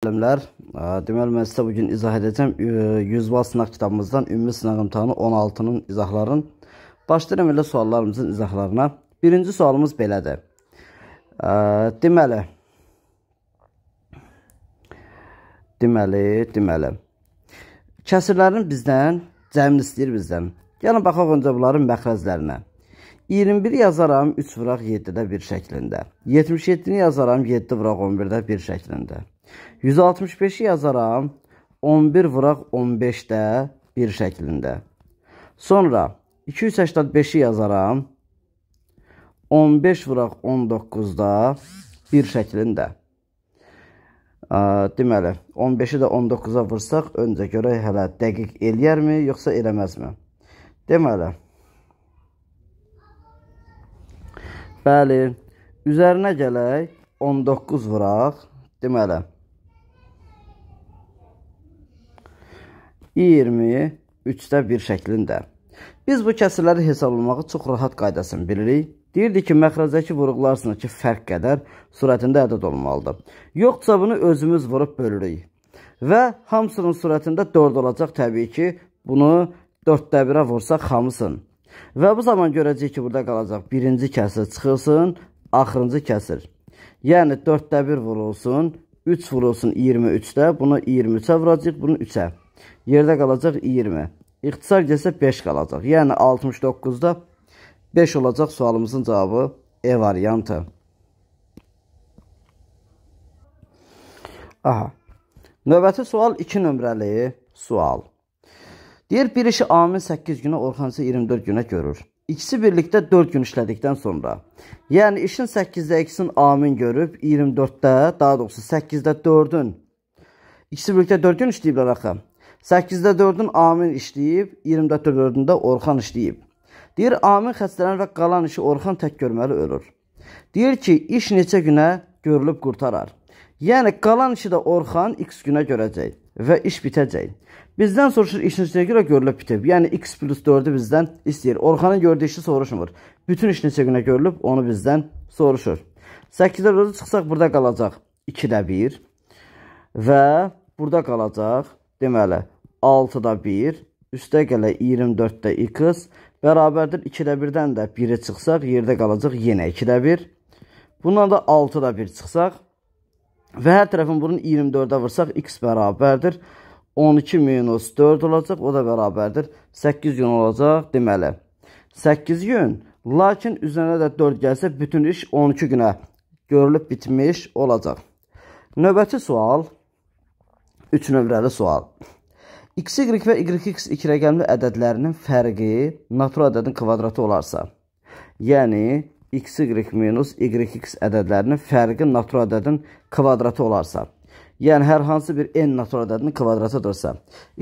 Müəllimlər, e, deməli mən sizə bu gün izah edəcəm 100 e, bal sınaq kitabımızdan ümumi sınaq imtahanı 16-nın izahların. Başlayıram elə suallarımızın izahlarına. Birinci sualımız belədir. E, deməli Deməli, deməli. Kəsirlərin bizdən cəmini istəyir bizdən. Yəni baxaq öncə bunların məxrəclərinə. 21 yazaram 3 vıraq 7-də 1 şəklində. 77-ni yazaram 7 vıraq 11-də 1 şəklində. 165-i yazaram 11 vuraq 15-də 1 şəklində. Sonra 285-i yazaram 15 vuraq 19-da 1 şəklində. Deməli, 15-i də 19-a vursaq, öncə görək hələ dəqiq eləyərmi, yoxsa eləməzmi? Deməli, Bəli, üzərinə gələk 19 vuraq. Deməli, 23-də 1 şəklində. Biz bu kəsirləri hesablamağı çox rahat qaydasını bilirik. Deyirdi ki, məxrəcdəki vuruqlar sındakı fərq qədər sürətində ədəd olmalıdır. Yoxsa bunu özümüz vurub bölürük. Və hamısının sürətində 4 olacaq təbii ki, bunu 4-də 1-ə vursaq hamısın. Və bu zaman görəcəyik ki, burada qalacaq birinci kəsir çıxılsın, axırıncı kəsir. Yəni 4-də 1 vurulsun, 3 vurulsun 23-də, bunu 23-ə vuracaq, bunu 3-ə. Yerdə qalacaq 20. İxtisar gəlsə 5 qalacaq. Yəni 69-da 5 olacaq sualımızın cavabı E variantı. Aha. Növbəti sual 2 nömrəli sual. Deyir bir işi Amin 8 günə, Orxan isə 24 günə görür. İkisi birlikdə 4 gün işlədikdən sonra, yəni işin 8-də ikisinin amin görüb, 24-də, daha doğrusu 8-də 4-ün, ikisi birlikdə 4 gün işləyiblər axı. 8-də 4-ün Amin işləyib, 24-də 4-ündə Orxan işləyib. Deyir, Amin xəstələnir və qalan işi Orxan tək görməli ölür. Deyir ki, iş neçə günə görülüb qurtarar. Yəni, qalan işi də Orxan x günə görəcək və iş bitəcək. Bizdən soruşur, iş neçə günə görülüb bitib. Yəni, x plus 4-ü bizdən istəyir. Orxanın gördüyü işi soruşmur. Bütün iş neçə günə görülüb, onu bizdən soruşur. 8-də 4-ü çıxsaq, burada qalacaq 2-də 1 və burada qalacaq Deməli, 6-da 1, üstə gələ 24-də x, bərabərdir 2-də 1-dən də 1-i çıxsaq, yerdə qalacaq yenə 2-də 1. Bundan da 6-da 1 çıxsaq və hər tərəfin bunun 24-də vursaq, x bərabərdir 12 minus 4 olacaq, o da bərabərdir 8 gün olacaq deməli. 8 gün, lakin üzərinə də 4 gəlsə, bütün iş 12 günə görülüb bitmiş olacaq. Növbəti sual. 3 nömrəli sual. x-y və y-x iki rəqəmli ədədlərinin fərqi natur ədədin kvadratı olarsa, yəni x-y minus y-x ədədlərinin fərqi natur ədədin kvadratı olarsa, yəni hər hansı bir n natur ədədinin kvadratıdırsa,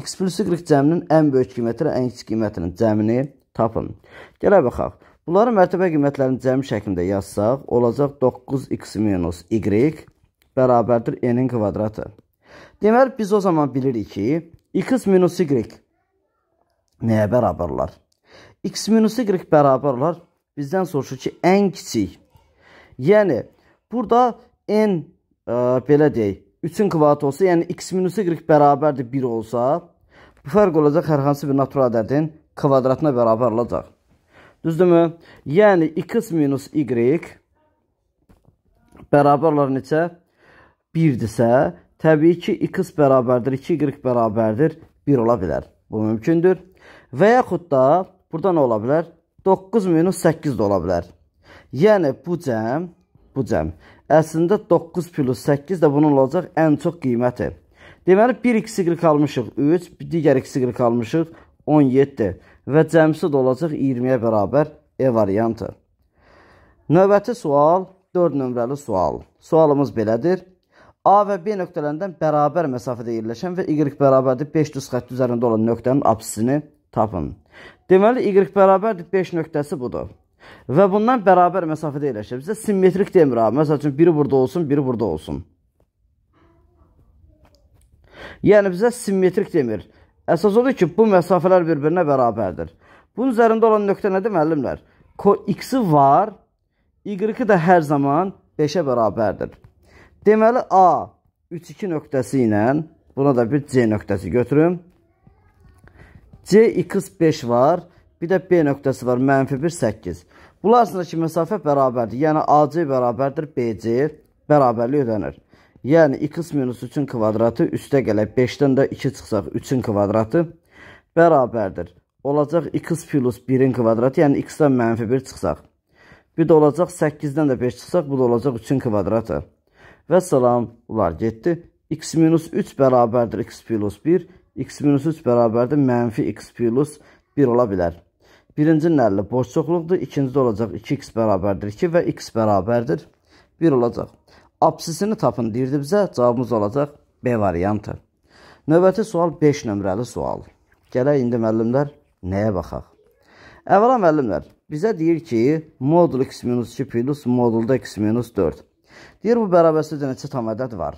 x plus y cəminin ən böyük qiyməti ilə ən kiçik qiymətinin cəmini tapın. Gələ baxaq. Bunları mərtəbə qiymətlərinin cəmi şəklində yazsaq, olacaq 9x minus y bərabərdir n-in kvadratı. Deməli, biz o zaman bilirik ki, x minus y nəyə bərabərlər? x minus y bərabərlər bizdən soruşur ki, ən kiçik. Yəni, burada n, ə, e, belə deyək, 3-ün kvadratı olsa, yəni x minus y bərabərdir 1 olsa, bu fərq olacaq hər hansı bir natural ədədin kvadratına bərabər olacaq. Düzdürmü? Yəni x minus y bərabərlər neçə? 1-dirsə, təbii ki, x bərabərdir 2y bərabərdir 1 ola bilər. Bu mümkündür. Və yaxud da burada nə ola bilər? 9 minus 8 də ola bilər. Yəni bu cəm, bu cəm Əslində 9 plus 8 də bunun olacaq ən çox qiyməti. Deməli 1 x-i qalmışıq 3, digər x-i qalmışıq 17 və cəmsi də olacaq 20-yə bərabər E variantı. Növbəti sual 4 nömrəli sual. Sualımız belədir. A və B nöqtələrindən bərabər məsafədə yerləşən və y bərabərdir 500 xətti üzərində olan nöqtənin absisini tapın. Deməli, y bərabərdir 5 nöqtəsi budur. Və bundan bərabər məsafədə yerləşir. Bizə simmetrik demir ha. Məsəl üçün, biri burada olsun, biri burada olsun. Yəni, bizə simmetrik demir. Əsas odur ki, bu məsafələr bir-birinə bərabərdir. Bunun üzərində olan nöqtə nədir, müəllimlər? X-i var, Y-i də hər zaman 5-ə bərabərdir. Deməli, A 3-2 nöqtəsi ilə buna da bir C nöqtəsi götürüm. C, 2-5 var. Bir də B nöqtəsi var. Mənfi 1, 8. Bunlar arasındakı məsafə bərabərdir. Yəni, AC bərabərdir, BC bərabərlik ödənir. Yəni, 2 minus 3-ün kvadratı üstə gələk. 5-dən də 2 çıxsaq 3-ün kvadratı bərabərdir. Olacaq 2 plus 1-in kvadratı, yəni x-dən mənfi 1 çıxsaq. Bir də olacaq 8-dən də 5 çıxsaq, bu da olacaq 3-ün kvadratı. Və salam, bunlar getdi. x minus 3 bərabərdir x plus 1. x minus 3 bərabərdir mənfi x plus 1 ola bilər. Birincinin əlli boş çoxluqdur. İkincidə olacaq 2x bərabərdir 2 və x bərabərdir 1 olacaq. Absisini tapın deyirdi bizə. Cavabımız olacaq B variantı. Növbəti sual 5 nömrəli sual. Gələk indi müəllimlər nəyə baxaq? Əvvəla müəllimlər, bizə deyir ki, modul x-2 plus modulda x-4. Deyir, bu bərabərsiz də neçə tam ədəd var.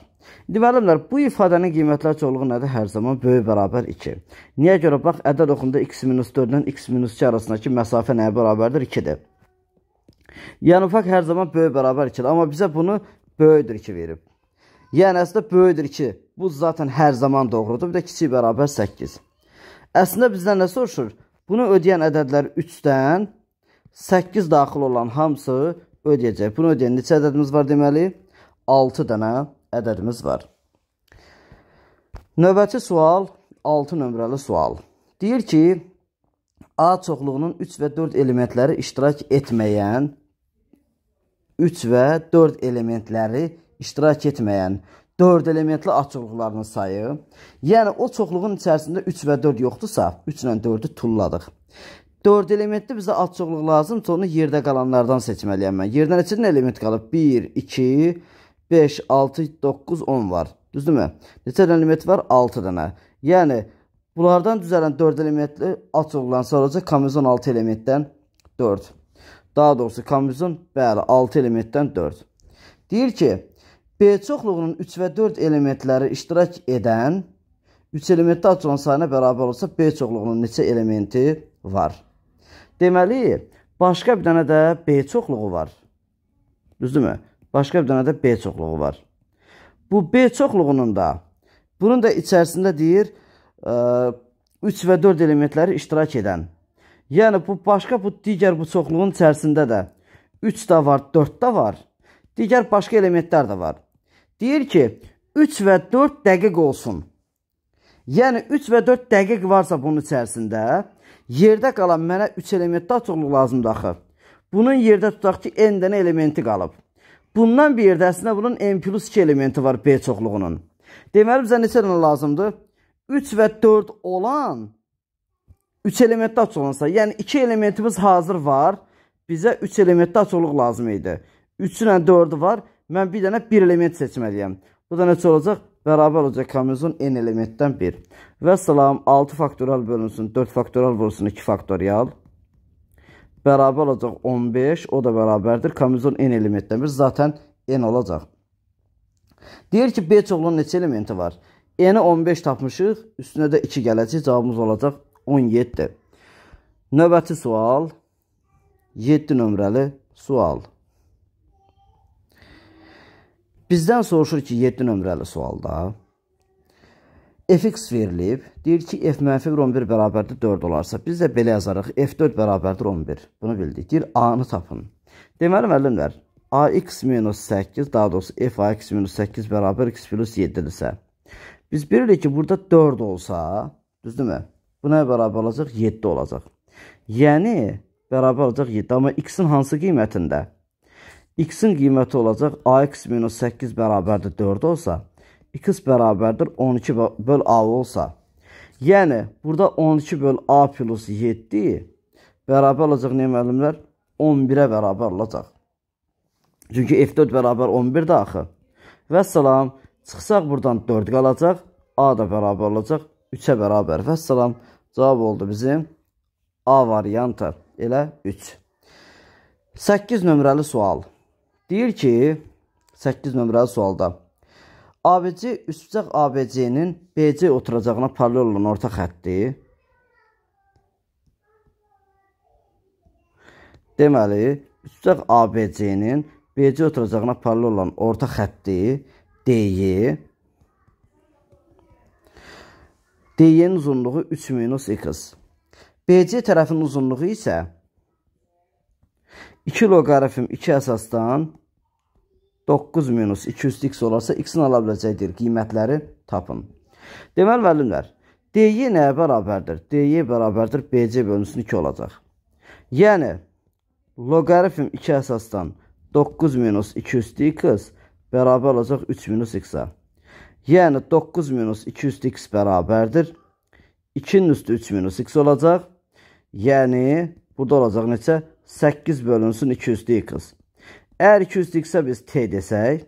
İndi müəllimlər, bu ifadənin qiymətlər çoxluğu nədir? Hər zaman böyük bərabər 2. Niyə görə? Bax, ədəd oxunda x-4 ilə x-2 arasındakı məsafə nəyə bərabərdir? 2-dir. Yəni, ufaq hər zaman böyük bərabər 2-dir. Amma bizə bunu böyüdür 2 verib. Yəni, əslində böyüdür 2. Bu zatən hər zaman doğrudur. Bir də kiçik bərabər 8. Əslində bizdən nə soruşur? Bunu ödəyən ədədlər 3-dən 8 daxil olan hamısı ödəyəcək. Bunu ödəyən neçə ədədimiz var deməli? 6 dənə ədədimiz var. Növbəti sual 6 nömrəli sual. Deyir ki, A çoxluğunun 3 və 4 elementləri iştirak etməyən 3 və 4 elementləri iştirak etməyən 4 elementli A çoxluqlarının sayı, yəni o çoxluğun içərisində 3 və 4 yoxdursa, 3 ilə 4-ü tulladıq. 4 elementli bizə az çoxluq lazımdır. Onu yerdə qalanlardan seçməliyəm mən. Yerdə neçə element qalıb? 1, 2, 5, 6, 9, 10 var. Düzdürmü? Neçə element var? 6 dənə. Yəni bunlardan düzələn 4 elementli az çoxluqdan sonra komizon 6 elementdən 4. Daha doğrusu komizon bəli 6 elementdən 4. Deyir ki, B çoxluğunun 3 və 4 elementləri iştirak edən 3 elementdə açılan sayına bərabər olsa B çoxluğunun neçə elementi var? Deməli, başqa bir dənə də B çoxluğu var. Düzdürmü? Başqa bir dənə də B çoxluğu var. Bu B çoxluğunun da bunun da içərisində deyir, ə, e, 3 və 4 elementləri iştirak edən. Yəni bu başqa bu digər bu çoxluğun içərisində də 3 də var, 4 də var. Digər başqa elementlər də var. Deyir ki, 3 və 4 dəqiq olsun. Yəni 3 və 4 dəqiq varsa bunun içərisində, Yerdə qalan mənə 3 elementdə çoxluq lazımdır axı. Bunun yerdə tutaq ki, n dənə elementi qalıb. Bundan bir yerdə əslində bunun n plus 2 elementi var B çoxluğunun. Deməli, bizə neçə dənə lazımdır? 3 və 4 olan 3 elementdə açılansa, yəni 2 elementimiz hazır var. Bizə 3 elementdə açılıq lazım idi. 3-lə 4-ü var. Mən bir dənə 1 element seçməliyəm. Bu da necə olacaq? bərabər olacaq komizun n elementdən 1. Və salam 6 faktorial bölünsün 4 faktorial vurulsun 2 faktorial. Bərabər olacaq 15, o da bərabərdir. Komizun n elementdən 1 zaten n olacaq. Deyir ki, B çoxluğunun neçə elementi var? N-i 15 tapmışıq, üstünə də 2 gələcək, cavabımız olacaq 17. Növbəti sual 7 nömrəli sual. Bizdən soruşur ki, 7 nömrəli sualda fx verilib. Deyir ki, f mənfi 11 bərabərdir 4 olarsa, biz də belə yazarıq. f4 bərabərdir 11. Bunu bildik. Deyir, a-nı tapın. Deməli, müəllimlər, ax-8, daha doğrusu f ax-8 bərabər x plus 7-dirsə, biz bilirik ki, burada 4 olsa, düzdürmü? Bu nəyə bərabər olacaq? 7 olacaq. Yəni, bərabər olacaq 7. Amma x-in hansı qiymətində? 7. X-in qiyməti olacaq AX-8 bərabərdir 4 olsa, X bərabərdir 12 böl A olsa. Yəni, burada 12 böl A plus 7 bərabər olacaq, nə müəllimlər? 11-ə bərabər olacaq. Çünki F4 bərabər 11-də axı. Və salam, çıxsaq buradan 4 qalacaq, A da bərabər olacaq 3-ə bərabər. Və salam, cavab oldu bizim A variantı elə 3. 8 nömrəli sual. Deyir ki, 8 nömrəli sualda ABC üstbucaq ABC-nin BC oturacağına paralel olan orta xətti Deməli, üstbucaq ABC-nin BC oturacağına paralel olan orta xətti DY DY-nin uzunluğu 3 minus x. BC tərəfinin uzunluğu isə 2 loqarifm 2 əsasdan 9 minus 200x olarsa x-in ala biləcəkdir. Qiymətləri tapın. Deməli, müəllimlər, dy nəyə bərabərdir? dy bərabərdir bc bölünsün 2 olacaq. Yəni, loqarifm 2 əsasdan 9 minus 200x bərabər olacaq 3 minus x-ə. Yəni, 9 minus 200x bərabərdir. 2-nin üstü 3 minus x olacaq. Yəni, burada olacaq neçə? 8 bölünsün 200 x. Əgər 200-dirsə biz t desək,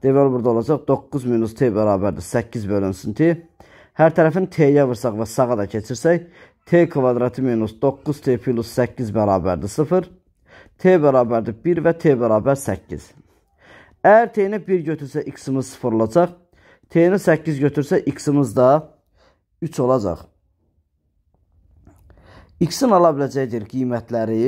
deməli burada olacaq 9 minus t bərabərdir 8 bölünsün t. Hər tərəfin t-yə vursaq və sağa da keçirsək, t kvadratı minus 9t plus 8 bərabərdir 0. t bərabərdir 1 və t bərabər 8. Əgər t-ni 1 götürsə x-imiz 0 olacaq, t-ni 8 götürsə x-imiz da 3 olacaq. X-in ala biləcəyidir qiymətləri,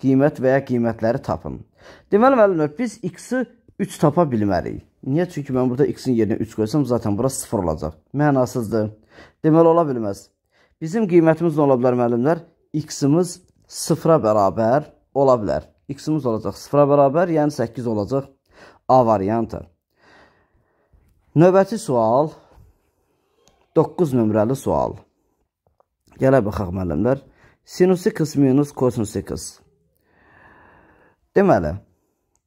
qiymət və ya qiymətləri tapın. Deməli, müəllimlər, biz x-i 3 tapa bilmərik. Niyə? Çünki mən burada x-in yerinə 3 qoysam, zaten bura 0 olacaq. Mənasızdır. Deməli, ola bilməz. Bizim qiymətimiz nə ola bilər, müəllimlər? x-imiz 0-a bərabər ola bilər. x-imiz olacaq 0-a bərabər, yəni 8 olacaq A variantı. Növbəti sual 9 nömrəli sual. Gələ baxaq müəllimlər. Sinus x minus kosinus x. Deməli,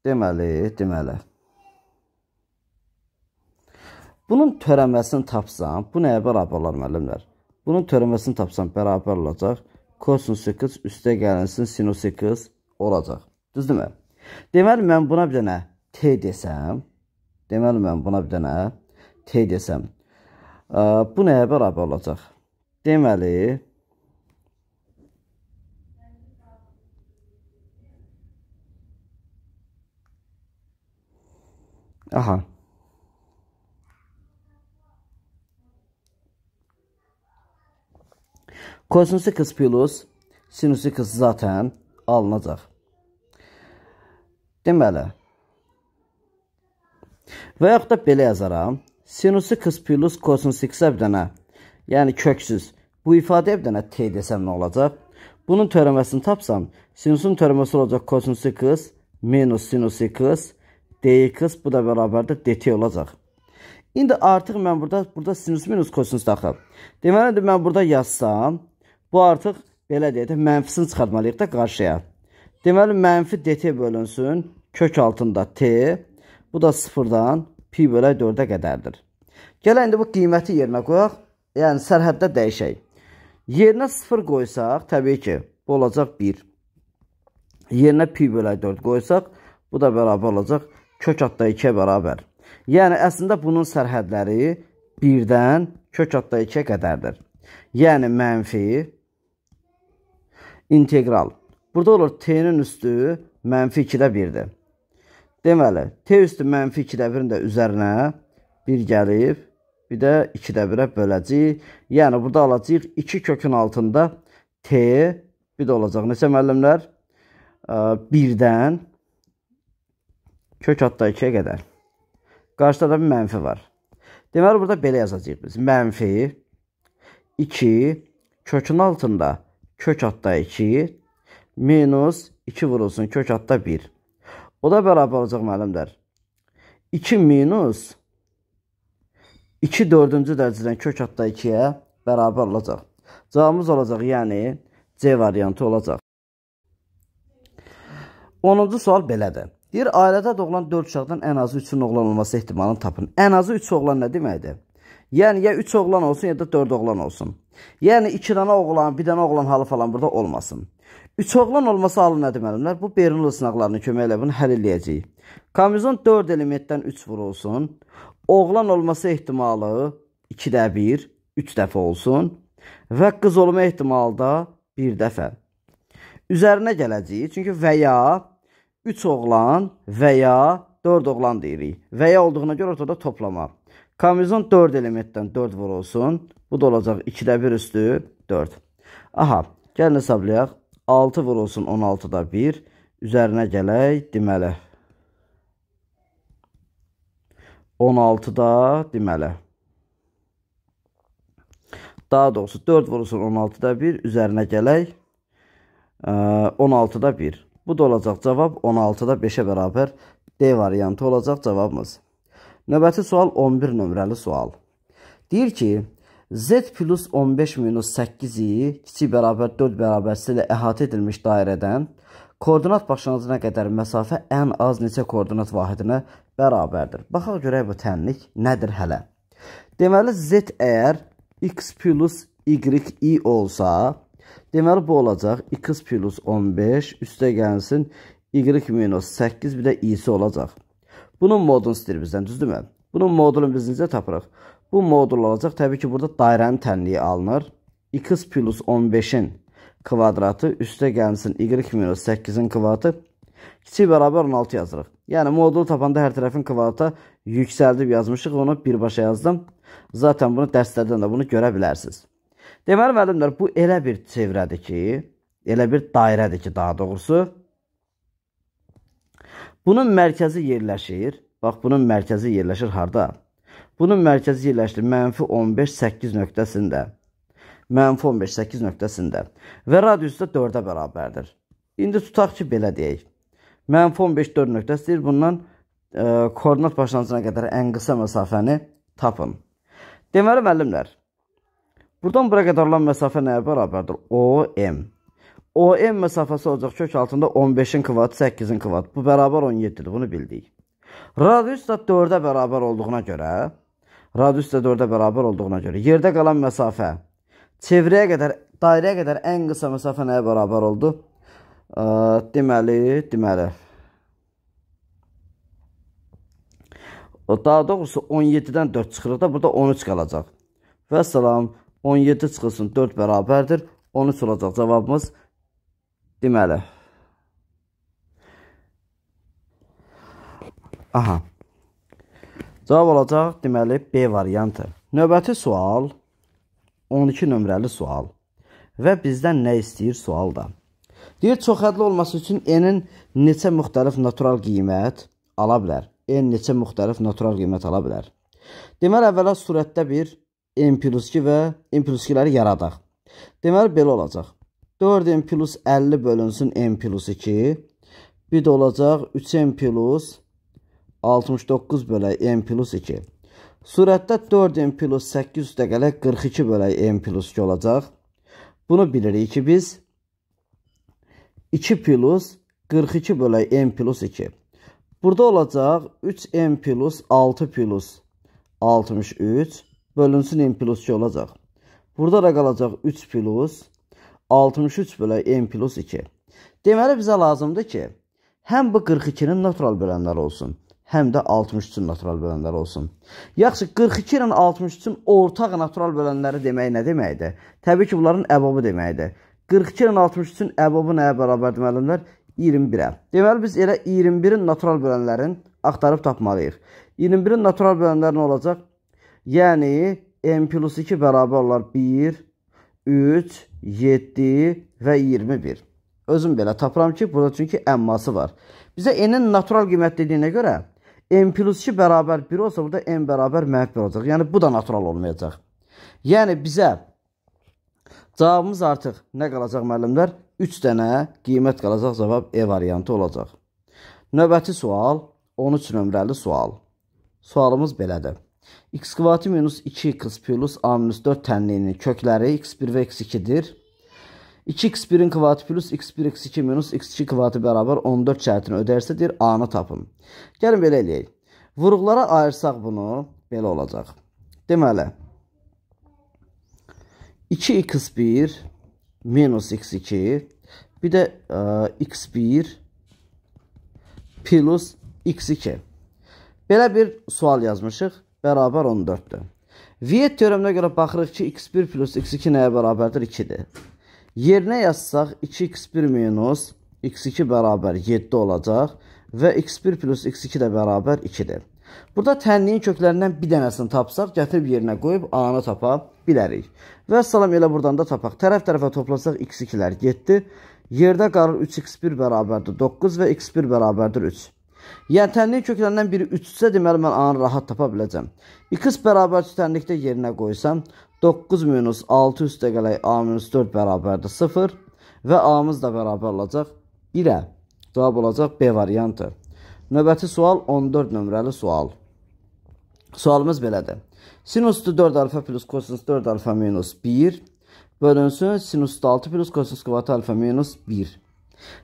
deməli, deməli. Bunun törəməsini tapsam, bu nəyə bərabər olar müəllimlər? Bunun törəməsini tapsam bərabər olacaq kosinus 8 üstə gəlinsin sinus 8 olacaq. Düzdürmü? Deməli mən buna bir dənə t desəm, deməli mən buna bir dənə t desəm, ə, bu nəyə bərabər olacaq? Deməli Aha. Kosinüs x plus sinüs x zaten alınacaq. Deməli, və yaxud da belə yazaram. Sinüs x plus kosinüs x əbdənə, Yani köksüz. Bu ifadə əbdənə t desəm nə olacaq? Bunun törəməsini tapsam, sinüsün törəməsi olacak kosinüs x minus sinüs x dx bu da bərabərdir dt olacaq. İndi artıq mən burada burada sinus minus kosinus daxil. Deməlidir mən burada yazsam, bu artıq belə deyək də mənfisini çıxartmalıyıq da qarşıya. Deməli mənfi dt bölünsün kök altında t. Bu da 0-dan pi bölə 4-ə qədərdir. Gələn indi bu qiyməti yerinə qoyaq. Yəni sərhəddə dəyişək. Yerinə 0 qoysaq, təbii ki, bu olacaq 1. Yerinə pi bölə 4 qoysaq, bu da bərabər olacaq kök adda 2-yə bərabər. Yəni, əslində bunun sərhədləri 1-dən kök adda 2-yə qədərdir. Yəni, mənfi integral. Burada olur t-nin üstü mənfi 2-də 1-dir. Deməli, t üstü mənfi 2-də 1-in də üzərinə 1 gəlib, bir də 2-də 1-ə böləcəyik. Yəni, burada alacaq 2 kökün altında t, bir də olacaq. Neçə müəllimlər? 1-dən kök adda 2-yə qədər. Qarşıda da bir mənfi var. Deməli, burada belə yazacağıq biz. Mənfi 2 kökün altında kök adda 2 minus 2 vurulsun kök adda 1. O da bərabər olacaq müəllimlər. 2 minus 2 dördüncü dərəcədən kök adda 2-yə bərabər olacaq. Cavabımız olacaq, yəni C variantı olacaq. 10-cu sual belədir. Deyir, ailədə doğulan 4 uşaqdan ən azı 3-ün oğlan olması ehtimalını tapın. Ən azı 3 oğlan nə deməkdir? Yəni, ya 3 oğlan olsun, ya da 4 oğlan olsun. Yəni, 2 dənə oğlan, 1 dənə oğlan halı falan burada olmasın. 3 oğlan olması halı nə deməlimlər? Bu, Bernoulli sınaqlarını köməklə bunu həll eləyəcəyik. Kamizon 4 elementdən 3 vurulsun. Oğlan olması ehtimalı 2-də 1, 3 dəfə olsun. Və qız olma ehtimalı da 1 dəfə. Üzərinə gələcəyik, çünki və ya 3 oğlan və ya 4 oğlan deyirik. Və ya olduğuna görə ortada toplama. Kombinizon 4 elementdən 4 var olsun. Bu da olacaq 2-də 1 üstü 4. Aha, gəlin hesablayaq. 6 var olsun 16-da 1. Üzərinə gələk, deməli. 16-da deməli. Daha doğrusu 4 var olsun 16-da 1. Üzərinə gələk. 16-da 1. Bu da olacaq cavab 16-da 5-ə bərabər D variantı olacaq cavabımız. Növbəti sual 11 nömrəli sual. Deyir ki, Z plus 15 minus 8-i kiçik bərabər 4 bərabərsi ilə əhatə edilmiş dairədən koordinat başlanğıcına qədər məsafə ən az neçə koordinat vahidinə bərabərdir. Baxaq görək bu tənlik nədir hələ. Deməli, Z əgər x plus y i olsa, Deməli, bu olacaq 2x plus 15 üstə gəlsin y minus 8 bir də i-si olacaq. Bunun modunu istəyir bizdən, düzdür mü? Bunun modulunu biz necə tapırıq? Bu modul olacaq, təbii ki, burada dairənin tənliyi alınır. 2x plus 15-in kvadratı üstə gəlsin y minus 8-in kvadratı. Kiçik bərabər 16 yazırıq. Yəni, modulu tapanda hər tərəfin kvadrata yüksəldib yazmışıq, onu birbaşa yazdım. Zaten bunu dərslərdən də bunu görə bilərsiniz. Deməli, müəllimlər, bu elə bir çevrədir ki, elə bir dairədir ki, daha doğrusu. Bunun mərkəzi yerləşir. Bax, bunun mərkəzi yerləşir harda? Bunun mərkəzi yerləşir mənfi 15-8 nöqtəsində. Mənfi 15-8 nöqtəsində. Və radiusu da 4-ə bərabərdir. İndi tutaq ki, belə deyək. Mənfi 15-4 nöqtəsidir. Bundan ə, e, koordinat başlanğıcına qədər ən qısa məsafəni tapın. Deməli, müəllimlər, Buradan bura qədərlən məsafə nəyə bərabərdir? OM. OM məsafəsi olacaq kök altında 15-in kvadratı, 8-in kvadratı. Bu bərabər 17-dir, bunu bildik. Radius da 4-ə bərabər olduğuna görə, radius da 4-ə bərabər olduğuna görə yerdə qalan məsafə çevrəyə qədər, dairəyə qədər ən qısa məsafə nəyə bərabər oldu? E, deməli, deməli. Daha doğrusu 17-dən 4 çıxırıq da burada 13 qalacaq. Və salam, 17 çıxılsın 4 bərabərdir. 13 olacaq cavabımız. Deməli. Aha. Cavab olacaq, deməli, B variantı. Növbəti sual 12 nömrəli sual. Və bizdən nə istəyir sual da. Deyir, çoxədli olması üçün N-in neçə müxtəlif natural qiymət ala bilər? N neçə müxtəlif natural qiymət ala bilər? Deməli, əvvəla surətdə bir n plus 2 və n plus 2-ləri yaradaq. Deməli, belə olacaq. 4n plus 50 bölünsün n plus 2. Bir də olacaq 3n plus 69 bölək n plus 2. Surətdə 4n plus 8 üstə gələk 42 bölək n plus 2 olacaq. Bunu bilirik ki, biz 2 plus 42 bölək n plus 2. Burada olacaq 3n plus 6 plus 63 bölünsün n plus 2 olacaq. Burada da qalacaq 3 plus 63 bölə n plus 2. Deməli, bizə lazımdır ki, həm bu 42-nin natural bölənləri olsun, həm də 63-ün natural bölənləri olsun. Yaxşı, 42 ilə 63-ün ortaq natural bölənləri demək nə deməkdir? Təbii ki, bunların əbabı deməkdir. 42 ilə 63-ün əbabı nəyə bərabərdir müəllimlər? 21-ə. Deməli, biz elə 21-in natural bölənlərini axtarıb tapmalıyıq. 21-in natural bölənləri nə olacaq? Yəni, n plus 2 bərabərlər 1, 3, 7 və 21. Özüm belə tapıram ki, burada çünki əmması var. Bizə n-in natural qiymət dediyinə görə, n plus 2 bərabər 1 olsa, burada n bərabər mənfi 1 olacaq. Yəni, bu da natural olmayacaq. Yəni, bizə cavabımız artıq nə qalacaq, müəllimlər? 3 dənə qiymət qalacaq, cavab E variantı olacaq. Növbəti sual, 13 nömrəli sual. Sualımız belədir x kvadrat minus 2x plus a minus 4 tənliyinin kökləri x1 və x2-dir. 2x1-in kvadratı plus x1 x2 minus x2 kvadratı bərabər 14 şərtini ödərsə deyir a-nı tapın. Gəlin belə eləyək. Vuruqlara ayırsaq bunu belə olacaq. Deməli 2x1 minus x2 bir də ə, e, x1 plus x2. Belə bir sual yazmışıq bərabər 14-dür. Viet teoreminə görə baxırıq ki, x1 plus x2 nəyə bərabərdir? 2-dir. Yerinə yazsaq, 2x1 minus x2 bərabər 7 olacaq və x1 plus x2 də bərabər 2-dir. Burada tənliyin köklərindən bir dənəsini tapsaq, gətirib yerinə qoyub A-nı tapa bilərik. Və salam elə buradan da tapaq. Tərəf-tərəfə toplasaq x2-lər 7, yerdə qalır 3x1 bərabərdir 9 və x1 bərabərdir 3. Yəni tənlik köklərindən biri üçsə deməli mən anı rahat tapa biləcəm. 2x bərabərçi tənlikdə yerinə qoysam 9 minus 6 üstə gələk a minus 4 bərabərdir 0 və a-mız da bərabər olacaq 1-ə. Cavab olacaq B variantı. Növbəti sual 14 nömrəli sual. Sualımız belədir. Sinuslu 4 alfa plus kosinus 4 alfa minus 1 bölünsün sinuslu 6 plus kosinus kvadrat alfa minus 1.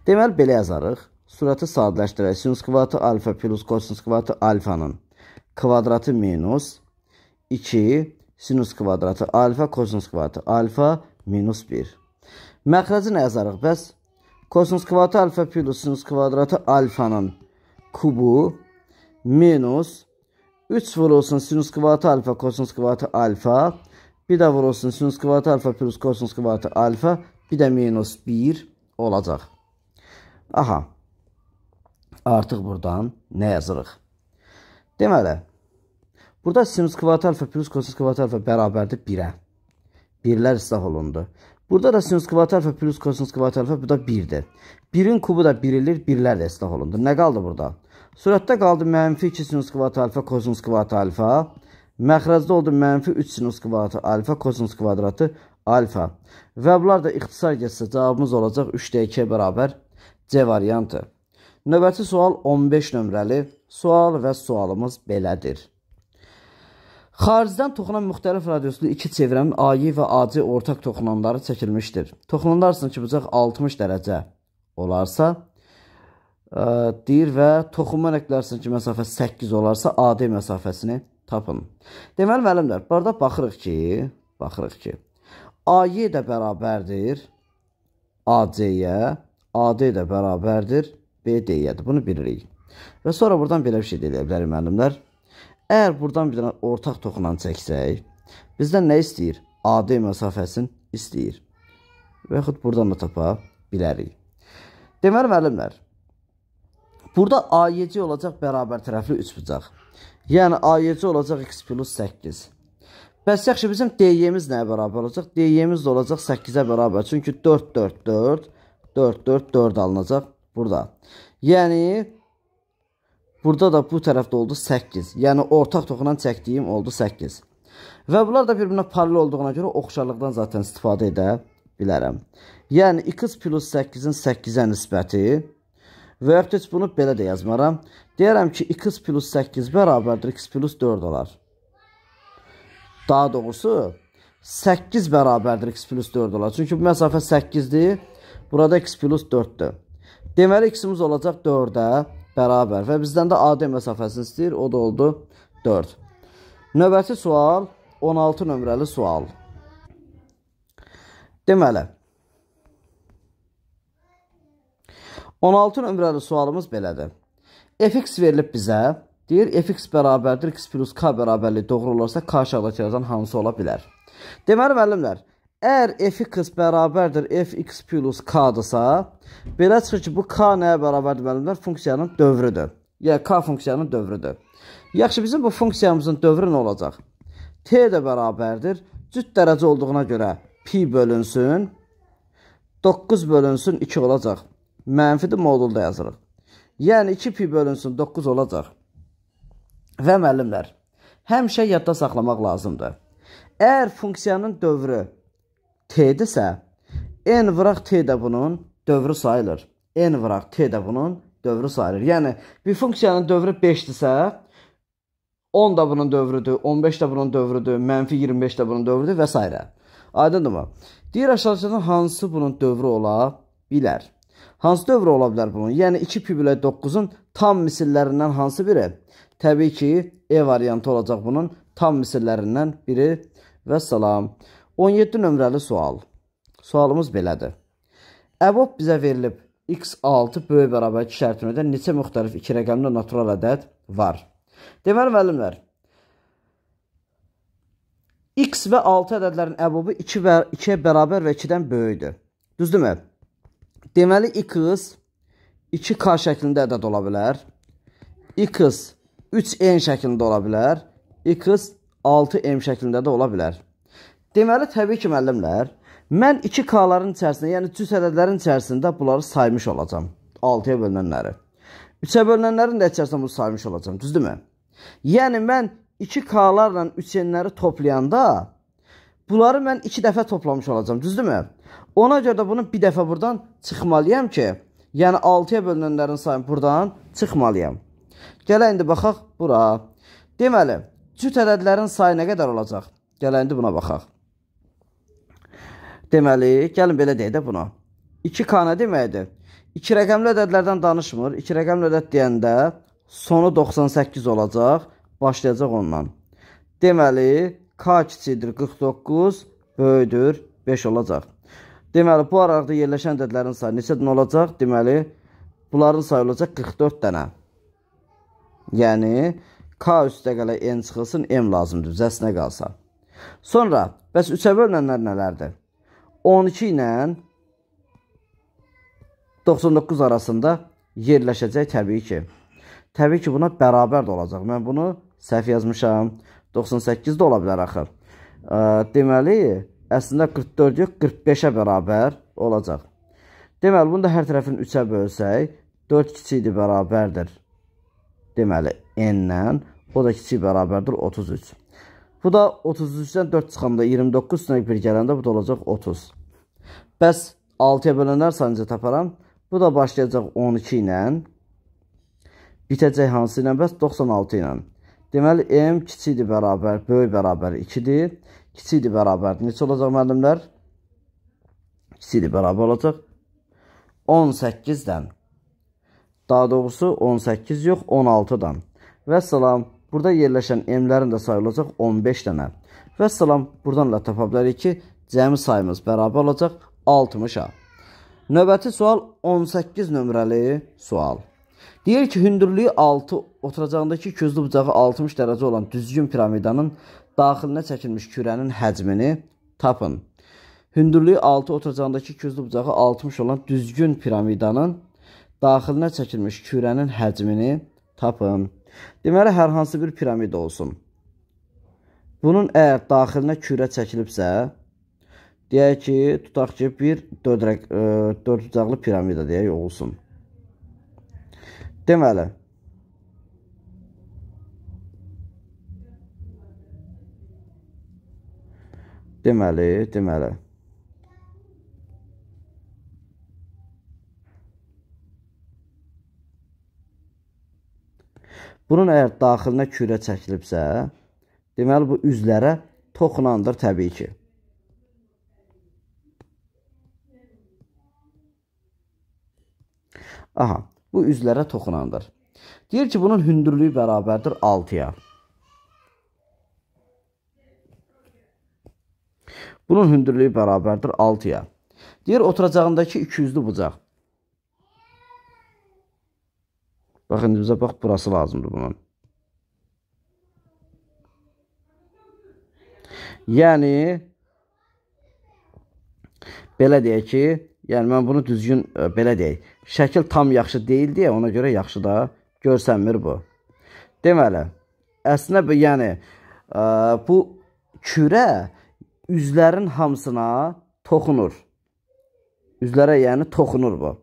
Deməli belə yazarıq. Sürəti sadələşdirək. Sinus kvadratı alfa plus kosinus kvadratı alfanın kvadratı minus 2 sinus kvadratı alfa kosinus kvadratı alfa minus 1. Məxrəci nə yazarıq? Bəs kosinus kvadratı alfa plus sinus kvadratı alfanın kubu minus 3 vurulsun sinus kvadratı alfa kosinus kvadratı alfa bir də vurulsun sinus kvadratı alfa plus kosinus kvadratı alfa bir də minus 1 olacaq. Aha artıq buradan nə yazırıq? Deməli, burada sinus kvadrat alfa plus kosinus kvadrat alfa bərabərdir 1-ə. Birlər islah olundu. Burada da sinus kvadrat alfa plus kosinus kvadrat alfa bu da 1-dir. 1-in kubu da birilir, 1-lər də islah olundu. Nə qaldı burada? Sürətdə qaldı mənfi 2 sinus kvadrat alfa kosinus kvadrat alfa. Məxrəcdə oldu mənfi 3 sinus kvadratı alfa kosinus kvadratı alfa. Və bunlar da ixtisar getsə cavabımız olacaq 3-də 2-yə bərabər C variantı. Növbəti sual 15 nömrəli sual və sualımız belədir. Xaricdən toxunan müxtəlif radiuslu iki çevrənin ayi və AC ortaq toxunanları çəkilmişdir. Toxunanlar arasındakı bucaq 60 dərəcə olarsa, ə, e, deyir və toxunma rəqəmləri arasındakı məsafə 8 olarsa, AD məsafəsini tapın. Deməli müəllimlər, burada baxırıq ki, baxırıq ki, AY də bərabərdir AC-yə, AD də bərabərdir B, D-yədir. Bunu bilirik. Və sonra buradan belə bir şey deyə bilərik müəllimlər. Əgər buradan bir dənə ortaq toxunan çəksək, bizdən nə istəyir? AD məsafəsini istəyir. Və yaxud buradan da tapa bilərik. Deməli müəllimlər, burada AYC olacaq bərabər tərəfli 3 bucaq. Yəni AYC olacaq x plus 8. Bəs yaxşı bizim DY-miz nəyə bərabər olacaq? DY-miz də olacaq 8-ə bərabər. Çünki 4 4 4 4 4 4 alınacaq burada. Yəni burada da bu tərəfdə oldu 8. Yəni ortaq toxunan çəkdiyim oldu 8. Və bunlar da bir-birinə paralel olduğuna görə oxşarlıqdan zaten istifadə edə bilərəm. Yəni 2x plus 8-in 8-ə nisbəti və yaxud heç bunu belə də yazmaram. Deyərəm ki, 2x plus 8 bərabərdir x plus 4 olar. Daha doğrusu 8 bərabərdir x plus 4 olar. Çünki bu məsafə 8-dir, burada x plus 4-dür. Deməli, x-imiz olacaq 4-ə bərabər və bizdən də AD məsafəsini istəyir, o da oldu 4. Növbəti sual 16 nömrəli sual. Deməli, 16 nömrəli sualımız belədir. fx verilib bizə, deyir fx bərabərdir x plus k bərabərliyi doğru olarsa k aşağıdakı yazan hansı ola bilər? Deməli müəllimlər, Əgər f(x) bərabərdir f(x + k-dırsa, belə çıxır ki, bu k nəyə bərabərdir müəllimlər? Funksiyanın dövrüdür. Yəni k funksiyanın dövrüdür. Yaxşı, bizim bu funksiyamızın dövrü nə olacaq? t də bərabərdir. Cüt dərəcə olduğuna görə pi bölünsün 9 bölünsün 2 olacaq. Mənfidir, modulda yazırıq. Yəni 2 pi bölünsün 9 olacaq. Və müəllimlər, həmişə yadda saxlamaq lazımdır. Əgər funksiyanın dövrü T-dirsə, n vıraq T də bunun dövrü sayılır. n vıraq T də bunun dövrü sayılır. Yəni, bir funksiyanın dövrü 5-dirsə, 10 da bunun dövrüdür, 15 də bunun dövrüdür, mənfi 25 də bunun dövrüdür və s. Aydındırmı? Deyir aşağıdan hansı bunun dövrü ola bilər? Hansı dövrü ola bilər bunun? Yəni 2 pi bölə 9-un tam misillərindən hansı biri? Təbii ki, E variantı olacaq bunun tam misillərindən biri və salam. 17 nömrəli sual. Sualımız belədir. Əbob bizə verilib x6 böyük bərabər 2 şərtində neçə müxtəlif 2 rəqəmli natural ədəd var? Deməli müəllimlər, x və 6 ədədlərin əbobu 2 və 2-yə bərabər və 2-dən böyükdür. Düzdürmü? Deməli x 2k şəklində ədəd ola bilər. x 3n şəklində ola bilər. x 6m şəklində də ola bilər. Deməli, təbii ki, müəllimlər, mən 2K-ların içərisində, yəni cüz ədədlərin içərisində bunları saymış olacam. 6-ya bölünənləri. 3-ə bölünənlərin də içərisində bunu saymış olacam, düzdürmü? Yəni mən 2K-larla 3N-ləri toplayanda bunları mən 2 dəfə toplamış olacam, düzdürmü? Ona görə də bunu bir dəfə buradan çıxmalıyam ki, yəni 6-ya bölünənlərin sayını buradan çıxmalıyam. Gələk indi baxaq bura. Deməli, cüt ədədlərin sayı nə qədər olacaq? Gələk indi buna baxaq. Deməli, gəlin belə deyək də buna. 2K nə deməkdir? 2 rəqəmli ədədlərdən danışmır. 2 rəqəmli ədəd deyəndə sonu 98 olacaq, başlayacaq ondan. Deməli, K kiçidir 49, böyüdür 5 olacaq. Deməli, bu aralıqda yerləşən ədədlərin sayı neçə dənə olacaq? Deməli, bunların sayı olacaq 44 dənə. Yəni, K üstəqələ N çıxılsın, M lazımdır, cəsinə qalsa. Sonra, bəs üçə bölünənlər nələrdir? 12 ilə 99 arasında yerləşəcək təbii ki. Təbii ki, buna bərabər də olacaq. Mən bunu səhv yazmışam. 98 də ola bilər axı. E, deməli, əslində 44 yox, 45-ə bərabər olacaq. Deməli, bunu da hər tərəfin 3-ə bölsək, 4 kiçikdir bərabərdir. Deməli, n-lə o da kiçik bərabərdir 33. Bu da 33-dən 4 çıxanda 29 üstünə 1 gələndə bu da olacaq 30. Bəs 6-ya bölənərsə necə taparam? Bu da başlayacaq 12 ilə. Bitəcək hansı ilə? Bəs 96 ilə. Deməli m kiçikdir bərabər, böyük bərabər 2-dir. Kiçikdir bərabər neçə olacaq müəllimlər? Kiçikdir bərabər olacaq 18-dən. Daha doğrusu 18 yox, 16-dan. Və salam. Burada yerləşən M-lərin də sayı olacaq 15 dənə. Və salam, buradan da tapa bilərik ki, cəmi sayımız bərabər olacaq 60-a. Növbəti sual 18 nömrəli sual. Deyir ki, hündürlüyü 6 oturacağındakı közlü bucağı 60 dərəcə olan düzgün piramidanın daxilinə çəkilmiş kürənin həcmini tapın. Hündürlüyü 6 oturacağındakı közlü bucağı 60 olan düzgün piramidanın daxilinə çəkilmiş kürənin həcmini tapın. Deməli, hər hansı bir piramida olsun. Bunun əgər daxilinə kürə çəkilibsə, deyək ki, tutaq ki, bir dördrək, ə, dörd bucaqlı e, piramida deyək olsun. Deməli, Deməli, deməli. Bunun əgər daxilinə kürə çəkilibsə, deməli bu üzlərə toxunandır təbii ki. Aha, bu üzlərə toxunandır. Deyir ki, bunun hündürlüyü bərabərdir 6-ya. Bunun hündürlüyü bərabərdir 6-ya. Deyir, oturacağındakı 200-lü bucaq Bax, indi bizə bax, burası lazımdır bunun. Yəni, belə deyək ki, yəni mən bunu düzgün, ə, e, belə deyək, şəkil tam yaxşı deyil deyə ona görə yaxşı da görsənmir bu. Deməli, əslində, yəni, ə, e, bu kürə üzlərin hamısına toxunur. Üzlərə yəni toxunur bu.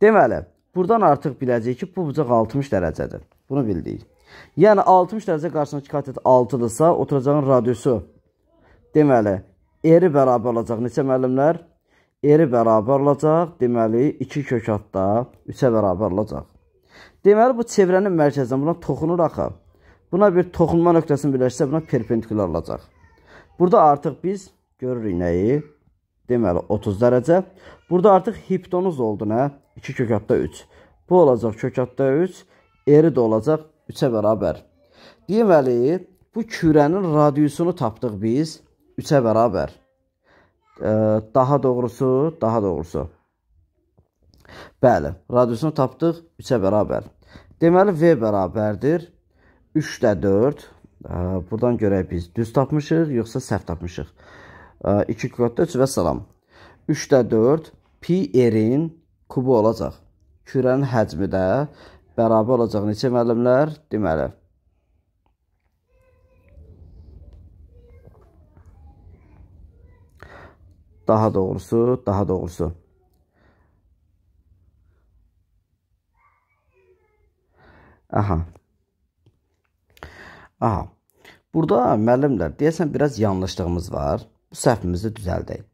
Deməli, Buradan artıq biləcəyik ki, bu bucaq 60 dərəcədir. Bunu bildik. Yəni 60 dərəcə qarşısındakı katet 6-dırsa, oturacağın radiusu deməli eri bərabər olacaq neçə müəllimlər? Eri bərabər olacaq, deməli 2 kök atda 3-ə bərabər olacaq. Deməli bu çevrənin mərkəzindən buna toxunur axı. Buna bir toxunma nöqtəsini birləşsə buna perpendikulyar olacaq. Burada artıq biz görürük nəyi? Deməli 30 dərəcə. Burada artıq hipotenuz oldu nə? 2 kök adda 3. Bu olacaq kök adda 3, eri də olacaq 3-ə bərabər. Deməli, bu kürənin radiusunu tapdıq biz 3-ə bərabər. E, daha doğrusu, daha doğrusu. Bəli, radiusunu tapdıq 3-ə bərabər. Deməli, V bərabərdir 3-də 4. E, buradan görək biz düz tapmışıq, yoxsa səhv tapmışıq. 2 e, kvadrat 3 və salam. 3-də 4 pi erin kubu olacaq. Kürənin həcmi də bərabər olacaq neçə müəllimlər? Deməli Daha doğrusu, daha doğrusu. Aha. Aha. Burada müəllimlər, deyəsən biraz yanlışlığımız var. Bu səhvimizi düzəldək.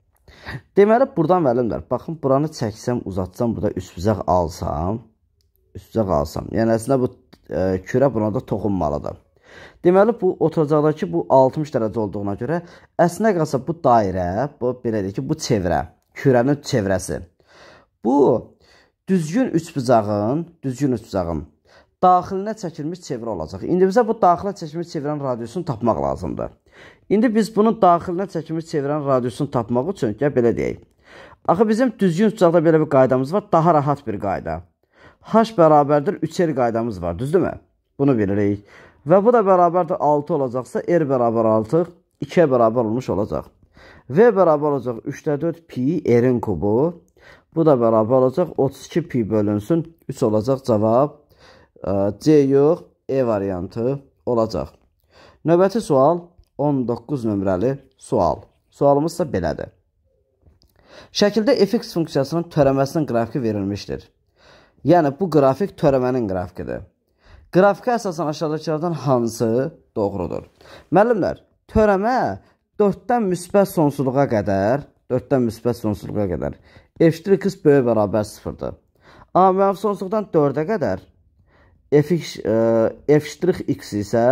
Deməli, buradan vəlimlər, baxın, buranı çəksəm, uzatsam, burada üst bucaq alsam, üst bucaq alsam, yəni əslində bu ə, e, kürə buna da toxunmalıdır. Deməli, bu oturacaqdakı bu 60 dərəcə olduğuna görə, əslində qalsa bu dairə, bu belə deyək ki, bu çevrə, kürənin çevrəsi. Bu düzgün üçbucağın, düzgün üçbucağın daxilinə çəkilmiş çevrə olacaq. İndi bizə bu daxilə çəkilmiş çevrənin radiusunu tapmaq lazımdır. İndi biz bunun daxilinə çəkilmiş çevirən radiusunu tapmaq üçün gəl belə deyək. Axı bizim düzgün uçaqda belə bir qaydamız var, daha rahat bir qayda. H bərabərdir 3R qaydamız var, düzdürmü? Bunu bilirik. Və bu da bərabərdir 6 olacaqsa, R bərabər artıq 2-yə bərabər olmuş olacaq. V bərabər olacaq 3-də 4 pi R-in kubu. Bu da bərabər olacaq 32 pi bölünsün 3 olacaq cavab. E, C yox, E variantı olacaq. Növbəti sual 19 nömrəli sual. Sualımız isə belədir. Şəkildə fx funksiyasının törəməsinin qrafiki verilmişdir. Yəni bu qrafik törəmənin qrafikidir. Qrafikə əsasən aşağıdakilərdən hansı doğrudur? Müəllimlər, törəmə 4-dən müsbət sonsuzluğa qədər, 4-dən müsbət sonsuzluğa qədər f(x) böyük bərabər 0-dır. Amma sonsuzluqdan 4-ə qədər f(x) e, f(x) isə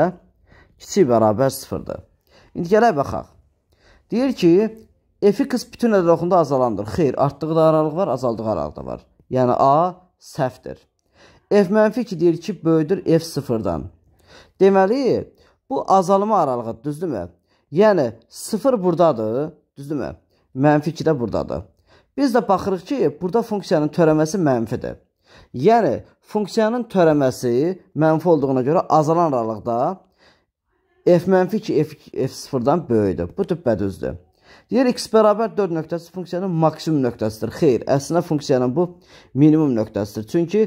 kiçik bərabər 0-dır. İndi gələk baxaq. Deyir ki, F-i qız bütün ədədoxunda azalandır. Xeyr, artdığı da aralıq var, azaldığı aralıq da var. Yəni A səhvdir. F mənfi 2 deyir ki, böyüdür F sıfırdan. Deməli, bu azalma aralığı düzdürmü? Yəni, sıfır buradadır, düzdürmü? Mənfi 2 də buradadır. Biz də baxırıq ki, burada funksiyanın törəməsi mənfidir. Yəni, funksiyanın törəməsi mənfi olduğuna görə azalan aralıqda f mənfi 2 f, f sıfırdan böyükdür. Bu tip bədüzdür. Deyir x bərabər 4 nöqtəsi funksiyanın maksimum nöqtəsidir. Xeyr, əslində funksiyanın bu minimum nöqtəsidir. Çünki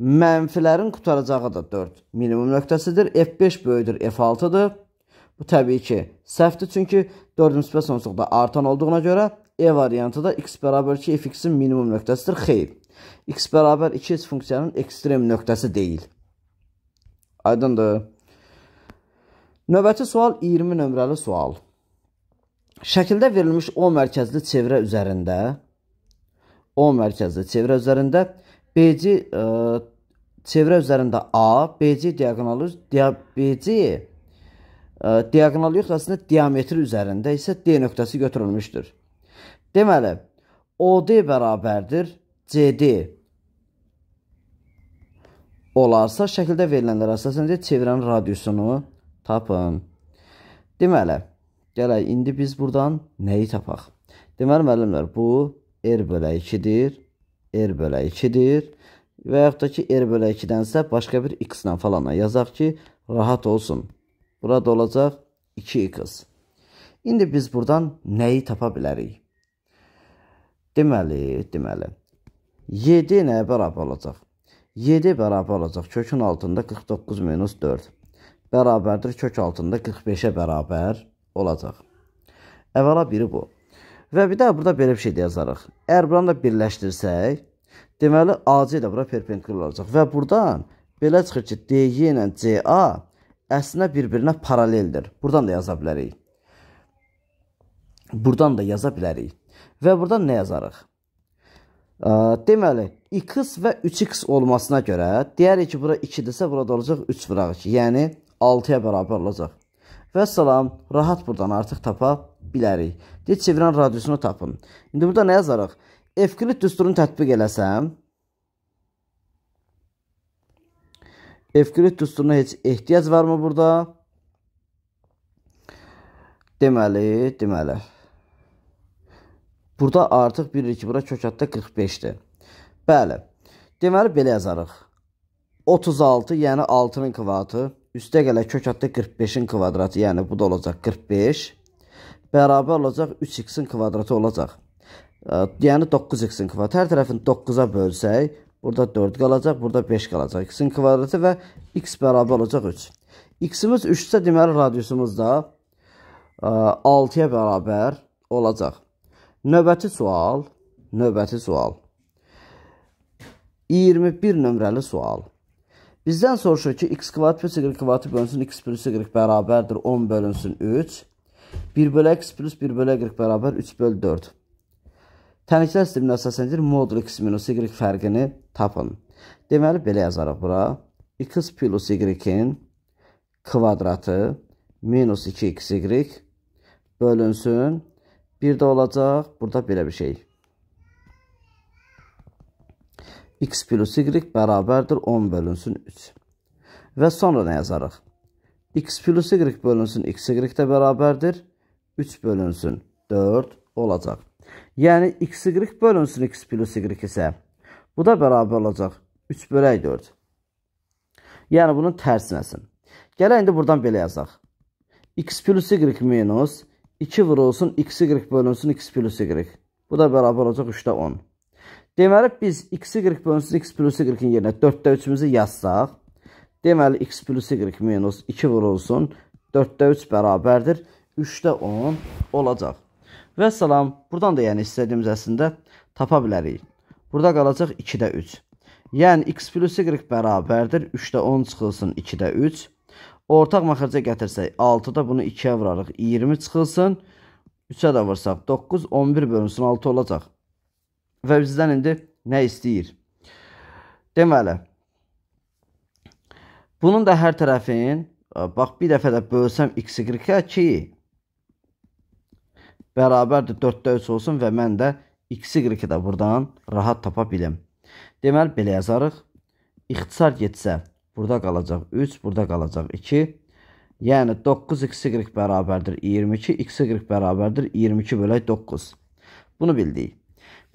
mənfilərin qutaracağıdır da 4. Minimum nöqtəsidir. f5 böyükdür f6-dır. Bu təbii ki, səhvdir. Çünki 4-ün müsbət sonsuzluqda artan olduğuna görə e variantı da x bərabər 2 f(x)-in minimum nöqtəsidir. Xeyr. x bərabər 2 funksiyanın ekstrem nöqtəsi deyil. Aydındır? Növbəti sual 20 nömrəli sual. Şəkildə verilmiş O mərkəzli çevrə üzərində O mərkəzli çevrə üzərində BC ə, e, çevrə üzərində A, BC diaqonalı dia, BC ə, e, diaqonalı yoxlasının diametri üzərində isə D nöqtəsi götürülmüşdür. Deməli, OD bərabərdir CD olarsa şəkildə verilənlərə əsasən çevrənin radiusunu tapın. Deməli, gələk indi biz burdan nəyi tapaq? Deməli müəllimlər, bu r bölə 2-dir, r bölə 2-dir və yaxud da ki r bölə 2-dənsə başqa bir x-lə falanla yazaq ki, rahat olsun. Burada olacaq 2x. İndi biz burdan nəyi tapa bilərik? Deməli, deməli 7 nəyə bərabər olacaq? 7 bərabər olacaq kökün altında 49 minus 4 bərabərdir kök altında 45-ə bərabər olacaq. Əvvəla biri bu. Və bir də burada belə bir şey də yazarıq. Əgər buranı da birləşdirsək, deməli AC ilə bura perpendikulyar olacaq və buradan belə çıxır ki, DY e ilə CA əslində bir-birinə paraleldir. Buradan da yaza bilərik. Buradan da yaza bilərik. Və buradan nə yazarıq? Deməli, x və 3x olmasına görə deyərik ki, bura 2-dirsə, burada olacaq 3 bıraq 2. Yəni 6-ya bərabər olacaq. Və salam, rahat buradan artıq tapa bilərik. Deyə çevirən radiusunu tapın. İndi burada nə yazarıq? Evklit düsturunu tətbiq eləsəm, Evklit düsturuna heç ehtiyac varmı burada? Deməli, deməli. Burada artıq bilirik ki, bura kökatda 45-dir. Bəli. Deməli, belə yazarıq. 36, yəni 6-nın kvadratı Üstə gələ kök adda 45-in kvadratı, yəni bu da olacaq 45. Bərabər olacaq 3x-in kvadratı olacaq. E, yəni 9x-in kvadratı. Hər tərəfini 9-a bölsək, burada 4 qalacaq, burada 5 qalacaq. x-in kvadratı və x bərabər olacaq 3. x-imiz 3-də deməli radiusumuz da 6-ya e, bərabər olacaq. Növbəti sual, növbəti sual. 21 nömrəli sual. Bizdən soruşur ki, x kvadrat plus y kvadratı bölünsün x plus y bərabərdir 10 bölünsün 3. 1 bölə x plus 1 bölə y bərabər 3 böl 4. Təliklər sisteminə əsasəndir, modul x minus y fərqini tapın. Deməli, belə yazarıq bura. x plus y-in kvadratı minus 2xy bölünsün. Bir də olacaq, burada belə bir şey. x plus y bərabərdir 10 bölünsün 3. Və sonra nə yazarıq? x plus y bölünsün x y də bərabərdir 3 bölünsün 4 olacaq. Yəni x y bölünsün x plus y isə bu da bərabər olacaq 3 bölək 4. Yəni bunun tərsinəsin. Gələ indi buradan belə yazaq. x plus y minus 2 vurulsun x y bölünsün x plus y. Bu da bərabər olacaq 3-də 10. Deməli, biz x-i 40 bölünsüz x plus y-in yerinə 4-də 3-ümüzü yazsaq, deməli, x plus y minus 2 vurulsun, 4-də 3 bərabərdir, 3-də 10 olacaq. Və salam, buradan da yəni istədiyimiz əslində tapa bilərik. Burada qalacaq 2-də 3. Yəni, x plus y bərabərdir, 3-də 10 çıxılsın, 2-də 3. Ortaq maxarca gətirsək, 6-da bunu 2-yə vurarıq, 20 çıxılsın, 3-ə də vursaq, 9, 11 bölünsün, 6 olacaq və bizdən indi nə istəyir? Deməli, bunun da hər tərəfin, bax bir dəfə də bölsəm x, y, 2 bərabərdir 4-də 3 olsun və mən də x, y də buradan rahat tapa bilim. Deməli, belə yazarıq. İxtisar getsə, burada qalacaq 3, burada qalacaq 2. Yəni 9xy bərabərdir 22, xy bərabərdir 22 bölək 9. Bunu bildik.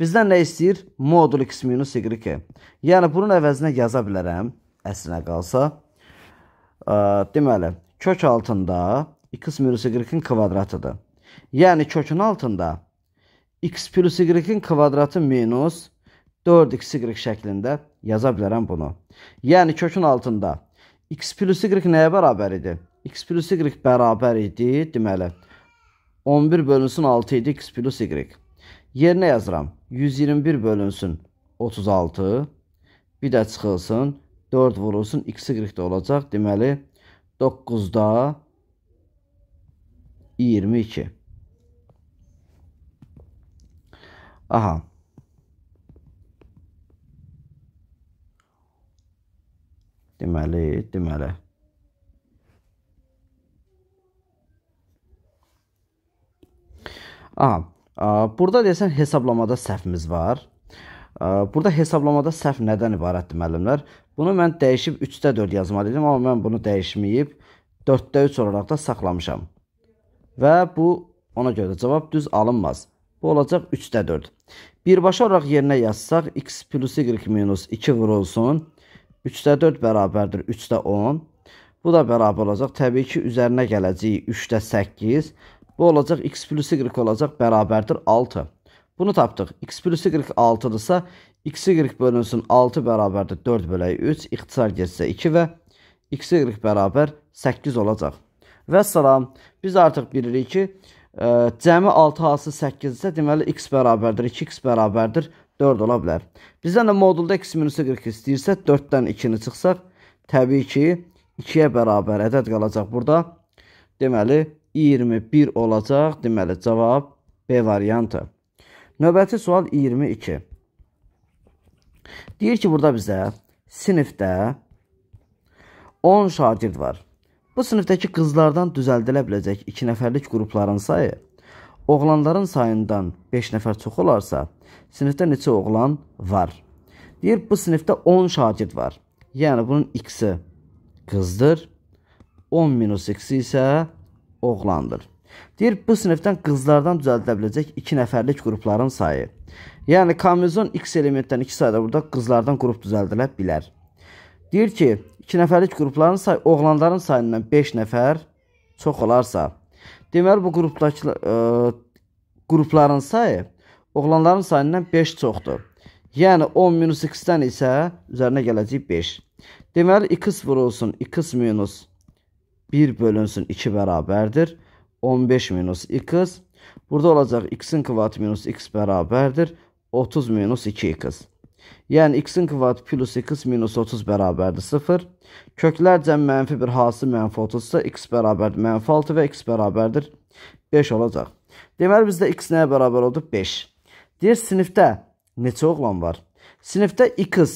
Bizdən nə istəyir? Modul x minus y. Yəni bunun əvəzinə yaza bilərəm əslinə qalsa. Ə, deməli, kök altında x minus y-in kvadratıdır. Yəni kökün altında x plus y-in kvadratı minus 4xy şəklində yaza bilərəm bunu. Yəni kökün altında x plus y nəyə bərabər idi? x plus y bərabər idi, deməli 11 bölünsün 6 idi x plus y. Yerinə yazıram. 121 bölünsün 36. Bir də çıxılsın. 4 vurulsun. X y olacaq. Deməli 9-da 22. Aha. Deməli, deməli. Aha. Burada deyəsən hesablamada səhvimiz var. Burada hesablamada səhv nədən ibarətdir müəllimlər? Bunu mən dəyişib 3-də 4 yazmalı idim, amma mən bunu dəyişməyib 4-də 3 olaraq da saxlamışam. Və bu ona görə cavab düz alınmaz. Bu olacaq 3-də 4. Birbaşa olaraq yerinə yazsaq x plus y minus 2 vurulsun. 3-də 4 bərabərdir 3-də 10. Bu da bərabər olacaq. Təbii ki, üzərinə gələcəyik 3-də 8. Bu olacaq x plus y olacaq bərabərdir 6. Bunu tapdıq. x plus y 6-dırsa, x y bölünsün 6 bərabərdir 4 böləyi 3, ixtisar getsə 2 və x y bərabər 8 olacaq. Və salam, biz artıq bilirik ki, ə, e, cəmi 6 halsı 8 isə deməli x bərabərdir, 2x bərabərdir 4 ola bilər. Bizdən də modulda x minus y istəyirsə, 4-dən 2-ni çıxsaq, təbii ki, 2-yə bərabər ədəd qalacaq burada. Deməli, 21 olacaq. Deməli cavab B variantı. Növbəti sual 22. Deyir ki, burada bizə sinifdə 10 şagird var. Bu sinifdəki qızlardan düzəldilə biləcək 2 nəfərlik qrupların sayı oğlanların sayından 5 nəfər çox olarsa, sinifdə neçə oğlan var? Deyir, bu sinifdə 10 şagird var. Yəni bunun x-i qızdır. 10 minus x-i isə oğlandır. Deyir, bu sinifdən qızlardan düzəldilə biləcək 2 nəfərlik qrupların sayı. Yəni, komizon X elementdən 2 sayda burada qızlardan qrup düzəldilə bilər. Deyir ki, 2 nəfərlik qrupların sayı oğlanların sayından 5 nəfər çox olarsa, deməli bu qrupdakı ə, e, qrupların sayı oğlanların sayından 5 çoxdur. Yəni 10 minus x-dən isə üzərinə gələcək 5. Deməli x vurulsun, x minus 5 1 bölünsün 2 bərabərdir. 15 minus x. Burada olacaq x-in kvadratı minus x bərabərdir. 30 minus 2x. Yəni x-in kvadratı plus x minus 30 bərabərdir 0. Köklər cəm mənfi bir hası mənfi 30 isə x bərabərdir mənfi 6 və x bərabərdir 5 olacaq. Deməli bizdə x nəyə bərabər oldu? 5. Deyir sinifdə neçə oğlan var? Sinifdə 2 qız,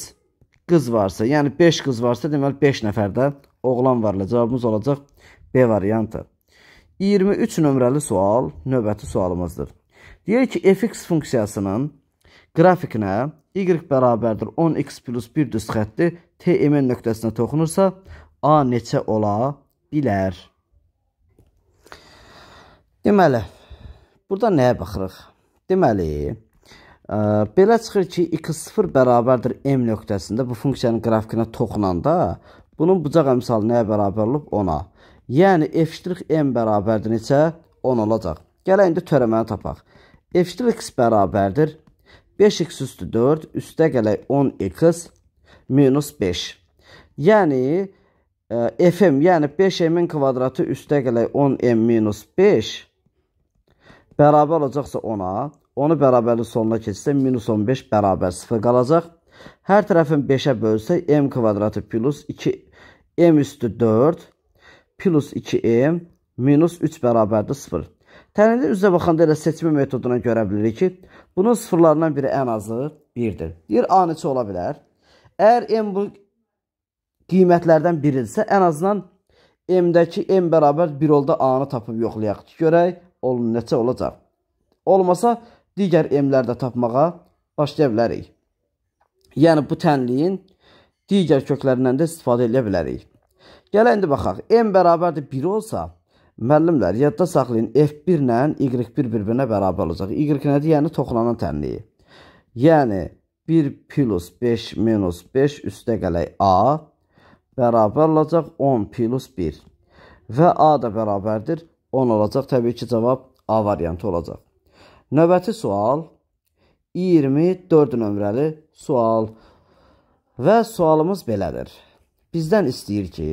qız varsa, yəni 5 qız varsa, deməli 5 nəfər də oğlan varlı. Cavabımız olacaq B variantı. 23 nömrəli sual növbəti sualımızdır. Deyir ki, fx funksiyasının qrafikinə y bərabərdir 10x plus 1 düz xətti tmn nöqtəsinə toxunursa, a neçə ola bilər? Deməli, burada nəyə baxırıq? Deməli, ə, e, belə çıxır ki, x0 bərabərdir m nöqtəsində bu funksiyanın qrafikinə toxunanda Bunun bucaq əmsalı nəyə bərabər olub? 10-a. Yəni f-m bərabərdir neçə? 10 olacaq. Gələk indi törəməni tapaq. f-x bərabərdir 5x üstü 4, üstə gələk 10x minus 5. Yəni ə, e, fm, yəni 5m-in kvadratı üstə gələk 10m minus 5 bərabər olacaqsa 10-a, onu bərabərli sonuna keçsə minus 15 bərabər 0 qalacaq. Hər tərəfin 5-ə bölsə m kvadratı plus 2 m üstü 4 plus 2m minus 3 bərabərdir 0. Təlimdə üzə baxanda elə seçmə metoduna görə bilirik ki, bunun sıfırlarından biri ən azı 1-dir. Deyir, A neçə ola bilər? Əgər m bu qiymətlərdən biridirsə, ən azından m-dəki m bərabər 1 olda A-nı tapıb yoxlayaq ki, görək olun neçə olacaq. Olmasa, digər m-lər də tapmağa başlaya bilərik. Yəni, bu tənliyin digər köklərindən də istifadə edə bilərik. Gəl indi baxaq. M bərabərdir 1 olsa, müəllimlər yadda saxlayın F1 ilə Y1 bir-birinə bərabər olacaq. Y nədir? Yəni toxunanan tənliyi. Yəni 1 plus 5 minus 5 üstə gələk A bərabər olacaq 10 plus 1. Və A da bərabərdir 10 olacaq. Təbii ki, cavab A variantı olacaq. Növbəti sual 24 nömrəli sual. Və sualımız belədir. Bizdən istəyir ki,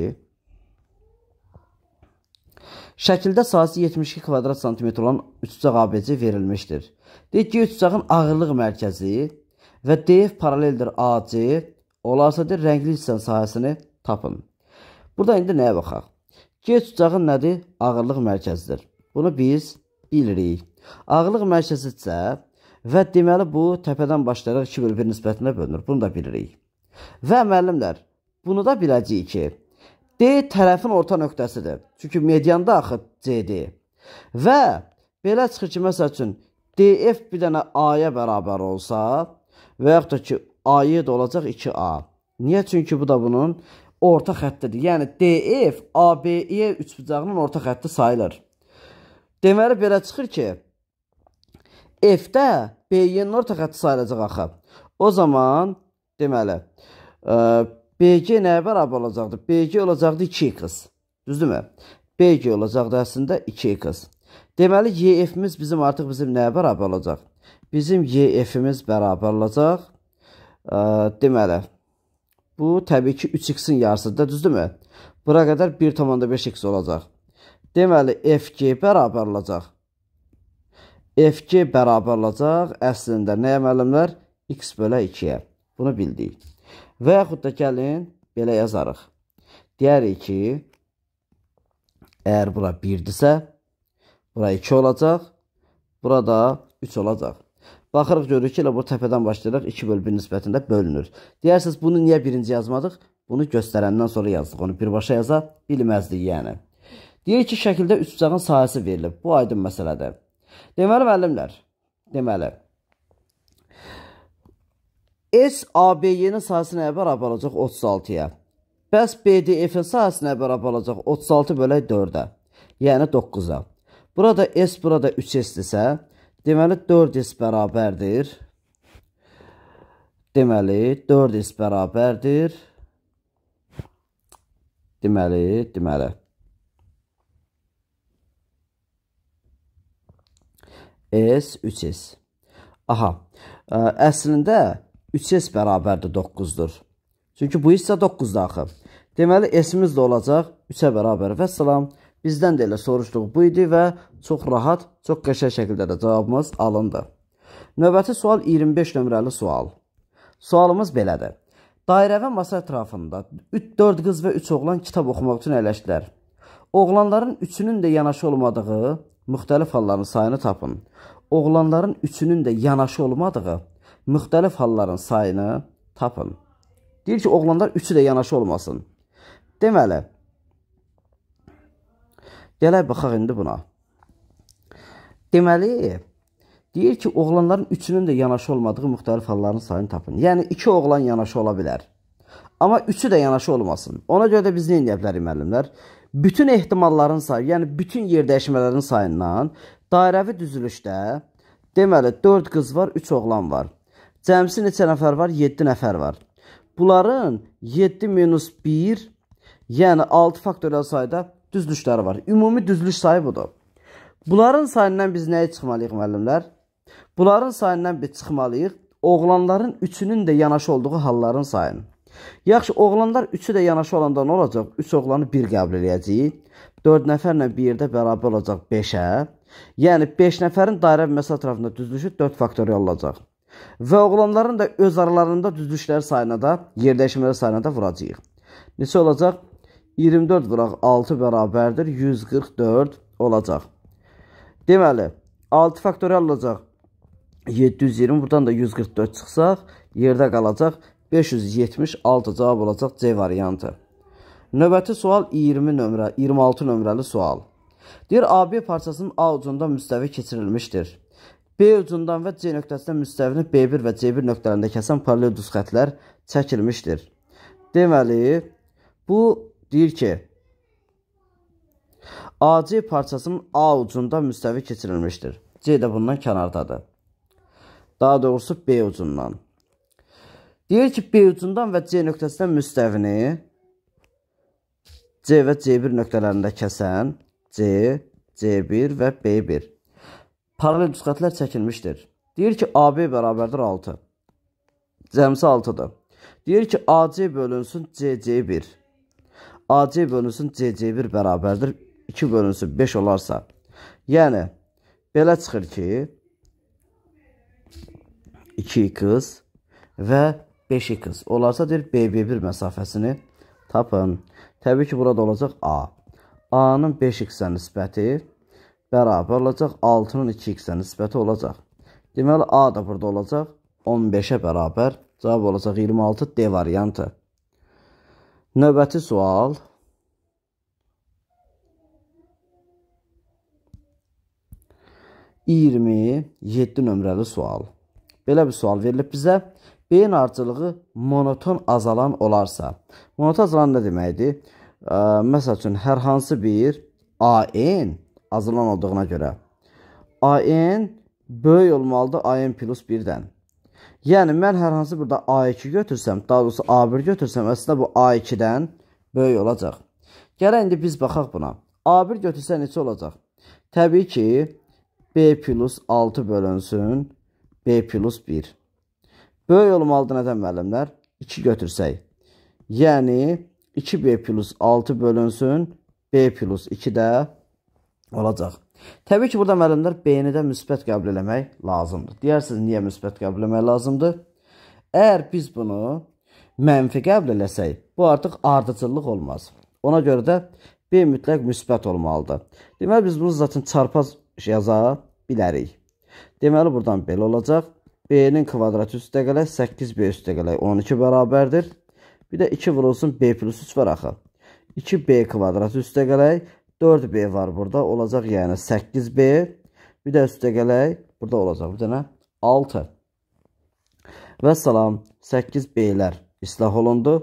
şəkildə sahəsi 72 kvadrat santimetr olan üçbucaq ABC verilmişdir. Deyək ki, üçbucağın ağırlıq mərkəzi və DF paraleldir AC olarsa deyir, rəngli hissə sahəsini tapın. Burada indi nəyə baxaq? G üçbucağın nədir? Ağırlıq mərkəzidir. Bunu biz bilirik. Ağırlıq mərkəzi isə və deməli bu təpədən başlayaraq 2 bölü 1 nisbətində bölünür. Bunu da bilirik. Və müəllimlər, bunu da biləcəyik ki, D tərəfin orta nöqtəsidir. Çünki medianda axı C-dir. Və belə çıxır ki, məsəl üçün DF bir dənə A-ya bərabər olsa və yaxud da ki, A-ya da olacaq 2A. Niyə? Çünki bu da bunun orta xəttidir. Yəni DF AB-yə e üçbucağının orta xətti sayılır. Deməli belə çıxır ki, F-də B-nin orta xətti sayılacaq axı. O zaman Deməli, BG e, nəyə bərabər olacaqdı? BG olacaqdı 2x. Düzdürmü? BG olacaqdı əslində 2x. Deməli, YF-imiz bizim artıq bizim nəyə bərabər olacaq? Bizim YF-imiz bərabər olacaq. E, deməli, bu təbii ki 3x-in yarısıdır, düzdürmü? Bura qədər 1,5x olacaq. Deməli, FG bərabər olacaq. FG bərabər olacaq əslində nəyə müəllimlər? x bölə 2-yə. Bunu bildik. Və yaxud da gəlin, belə yazarıq. Deyərik ki, əgər bura 1-dirsə, bura 2 olacaq, burada 3 olacaq. Baxırıq, görürük ki, elə bu təpədən başlayırıq, 2 bölü 1 nisbətində bölünür. Deyərsiniz, bunu niyə birinci yazmadıq? Bunu göstərəndən sonra yazdıq. Onu birbaşa yaza bilməzdik, yəni. Deyir ki, şəkildə üç bucağın sahəsi verilib. Bu aydın məsələdir. Deməli, müəllimlər, deməli, S ABY-nin sayısına bərabər olacaq 36-ya. Bəs BDF-in sayısına bərabər olacaq 36 bölək 4-ə, yəni 9-a. Burada S burada 3S-dirsə, deməli 4S bərabərdir. Deməli 4S bərabərdir. Deməli, deməli. S 3S. Aha. Ə, e, əslində 3s bərabərdir 9-dur. Çünki bu hissə 9-dur axı. Deməli, s-imiz də olacaq 3-ə bərabər. Və salam, bizdən də elə soruşduq bu idi və çox rahat, çox qəşəng şəkildə də cavabımız alındı. Növbəti sual 25 nömrəli sual. Sualımız belədir. Dairə və masa ətrafında 4 qız və 3 oğlan kitab oxumaq üçün əyləşdilər. Oğlanların üçünün də yanaşı olmadığı müxtəlif halların sayını tapın. Oğlanların üçünün də yanaşı olmadığı müxtəlif halların sayını tapın. Deyir ki, oğlanlar üçü də yanaşı olmasın. Deməli, gələk baxaq indi buna. Deməli, deyir ki, oğlanların üçünün də yanaşı olmadığı müxtəlif halların sayını tapın. Yəni, iki oğlan yanaşı ola bilər. Amma üçü də yanaşı olmasın. Ona görə də biz nə edə bilərik, müəllimlər? Bütün ehtimalların sayı, yəni bütün yer dəyişmələrin sayından dairəvi düzülüşdə deməli 4 qız var, 3 oğlan var. Cəmsi neçə nəfər var? 7 nəfər var. Bunların 7 minus 1, yəni 6 faktorial sayda düzlükləri var. Ümumi düzlük sayı budur. Bunların sayından biz nəyə çıxmalıyıq, müəllimlər? Bunların sayından biz çıxmalıyıq oğlanların üçünün də yanaşı olduğu halların sayını. Yaxşı, oğlanlar üçü də yanaşı olanda nə olacaq? 3 oğlanı 1 qəbul eləyəcəyik. 4 nəfərlə bir yerdə bərabər olacaq 5-ə. Yəni 5 nəfərin dairə və məsafə ətrafında düzülüşü 4 faktorial olacaq və oğlanların da öz aralarında düzlüklər sayına da, yerləşmələr sayına da vuracağıq. Neçə olacaq? 24 vuraq 6 bərabərdir 144 olacaq. Deməli, 6 faktorial olacaq 720, buradan da 144 çıxsaq, yerdə qalacaq 576 cavab olacaq C variantı. Növbəti sual 20 nömrə, 26 nömrəli sual. Deyir AB parçasının A ucunda müstəvi keçirilmişdir. B ucundan və C nöqtəsindən müstəvini B1 və C1 nöqtələrində kəsən paralel düz xətlər çəkilmişdir. Deməli, bu deyir ki, AC parçasının A ucunda müstəvi keçirilmişdir. C də bundan kənardadır. Daha doğrusu B ucundan. Deyir ki, B ucundan və C nöqtəsindən müstəvini C və C1 nöqtələrində kəsən C, C1 və B1 paralel cüsxətlər çəkilmişdir. Deyir ki, AB bərabərdir 6. Cəmsi 6-dır. Deyir ki, AC bölünsün CC1. AC bölünsün CC1 bərabərdir 2 bölünsün 5 olarsa. Yəni, belə çıxır ki, 2 qız və 5 qız olarsa deyir BB1 məsafəsini tapın. Təbii ki, burada olacaq A. A-nın 5x-ə nisbəti 1 bərabər olacaq 6-nın 2x-ə nisbəti olacaq. Deməli A da burada olacaq 15-ə bərabər. Cavab olacaq 26 D variantı. Növbəti sual. İyirmi yeddi nömrəli sual. Belə bir sual verilib bizə. Beyin harcılığı monoton azalan olarsa. Monoton azalan nə deməkdir? Məsəl üçün, hər hansı bir AN azılan olduğuna görə. AN böyük olmalıdır AN plus 1-dən. Yəni, mən hər hansı burada A2 götürsəm, daha doğrusu A1 götürsəm, əslində bu A2-dən böyük olacaq. Gələn indi biz baxaq buna. A1 götürsə neçə olacaq? Təbii ki, B plus 6 bölünsün B plus 1. Böyük olmalıdır nədən müəllimlər? 2 götürsək. Yəni, 2B plus 6 bölünsün B plus 2 də olacaq. Təbii ki, burada müəllimlər BN-də müsbət qəbul eləmək lazımdır. Deyərsiniz, niyə müsbət qəbul eləmək lazımdır? Əgər biz bunu mənfi qəbul eləsək, bu artıq ardıcıllıq olmaz. Ona görə də B mütləq müsbət olmalıdır. Deməli biz bunu zaten çarpaz yaza bilərik. Deməli buradan belə olacaq. B-nin kvadratı üstə gələk 8B üstə gələk 12 bərabərdir. Bir də 2 vurulsun B plus 3 var axı. 2B kvadratı üstə gələk 4B var burada. Olacaq yəni 8B. Bir də üstə gələk. Burada olacaq bir dənə 6. Və salam 8B-lər islah olundu.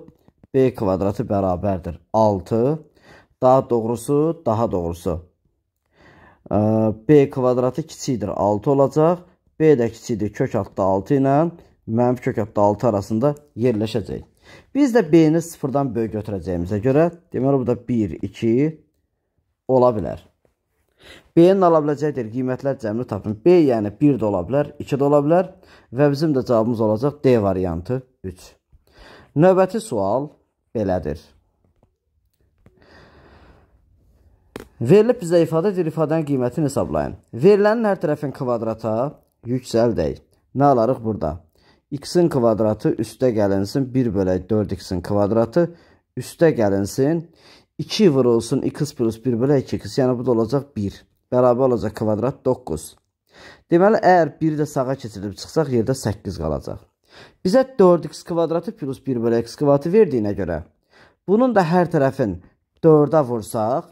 B kvadratı bərabərdir 6. Daha doğrusu, daha doğrusu. B kvadratı kiçikdir 6 olacaq. B də kiçikdir kök altda 6 ilə mənfi kök altda 6 arasında yerləşəcək. Biz də B-ni sıfırdan böyük götürəcəyimizə görə deməli bu da 1, 2, ola bilər. B-nin ala biləcəyidir qiymətlər cəmini tapın. B yəni 1 də ola bilər, 2 də ola bilər və bizim də cavabımız olacaq D variantı 3. Növbəti sual belədir. Verilib bizə ifadə edilir ifadənin qiymətini hesablayın. Verilənin hər tərəfin kvadrata yüksəldək. Nə alarıq burada? x-in kvadratı üstə gəlinsin 1 bölək 4x-in kvadratı üstə gəlinsin 2 vurulsun 2x plus 1 bölü 2x. Yəni, bu da olacaq 1. Bərabər olacaq kvadrat 9. Deməli, əgər 1 də sağa keçirib çıxsaq, yerdə 8 qalacaq. Bizə 4x kvadratı plus 1 bölü x kvadratı verdiyinə görə, bunun da hər tərəfin 4-ə vursaq,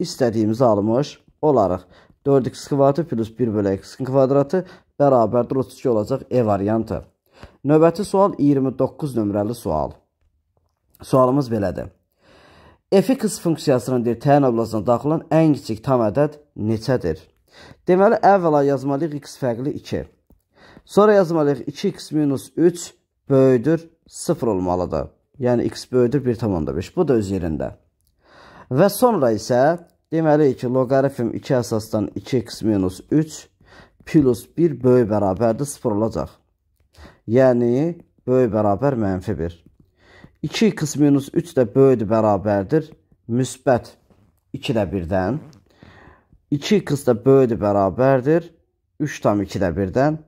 istədiyimizi almış olarıq. 4x kvadratı plus 1 bölü x kvadratı bərabərdir 32 olacaq E variantı. Növbəti sual 29 nömrəli sual. Sualımız belədir fx funksiyasının deyir, təyin oblasına daxilən ən kiçik tam ədəd neçədir? Deməli, əvvəla yazmalıyıq x fərqli 2. Sonra yazmalıyıq 2x minus 3 böyüdür 0 olmalıdır. Yəni, x böyüdür 1,5. Bu da öz yerində. Və sonra isə, deməli ki, loqarifm 2 əsasdan 2x minus 3 plus 1 böyü bərabərdir 0 olacaq. Yəni, böyü bərabər mənfi 1. 2 x minus 3 də böyüdür, bərabərdir. Müsbət 2 də 1-dən. 2 x də böyüdür, bərabərdir. 3 tam 2 də 1-dən.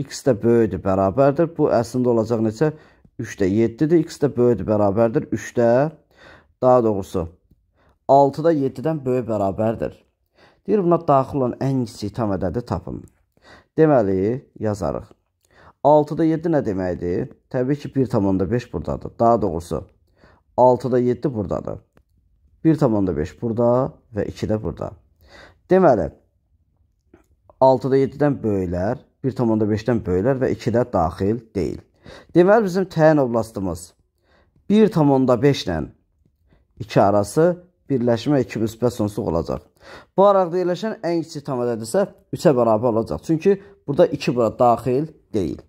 x də böyüdür, bərabərdir. Bu əslində olacaq neçə? 3 də 7-dir. x də böyüdür, bərabərdir. 3 də, daha doğrusu, 6 da 7-dən böyük bərabərdir. Deyir, buna daxil olan ən kiçik tam ədədi tapın. Deməli, yazarıq. 6-da 7 nə deməkdir? Təbii ki, 1,5 burdadır. Daha doğrusu, 6-da 7 burdadır. 1,5 burada və 2 də burada. Deməli, 6-da 7-dən böyüklər, 1,5-dən böyüklər və 2 də daxil deyil. Deməli, bizim təyin oblastımız 1,5 ilə 2 arası birləşmə 2 müsbət sonsluq olacaq. Bu araqda yerləşən ən kiçik tam ədəd isə 3-ə bərabər olacaq. Çünki burada 2 bura daxil deyil.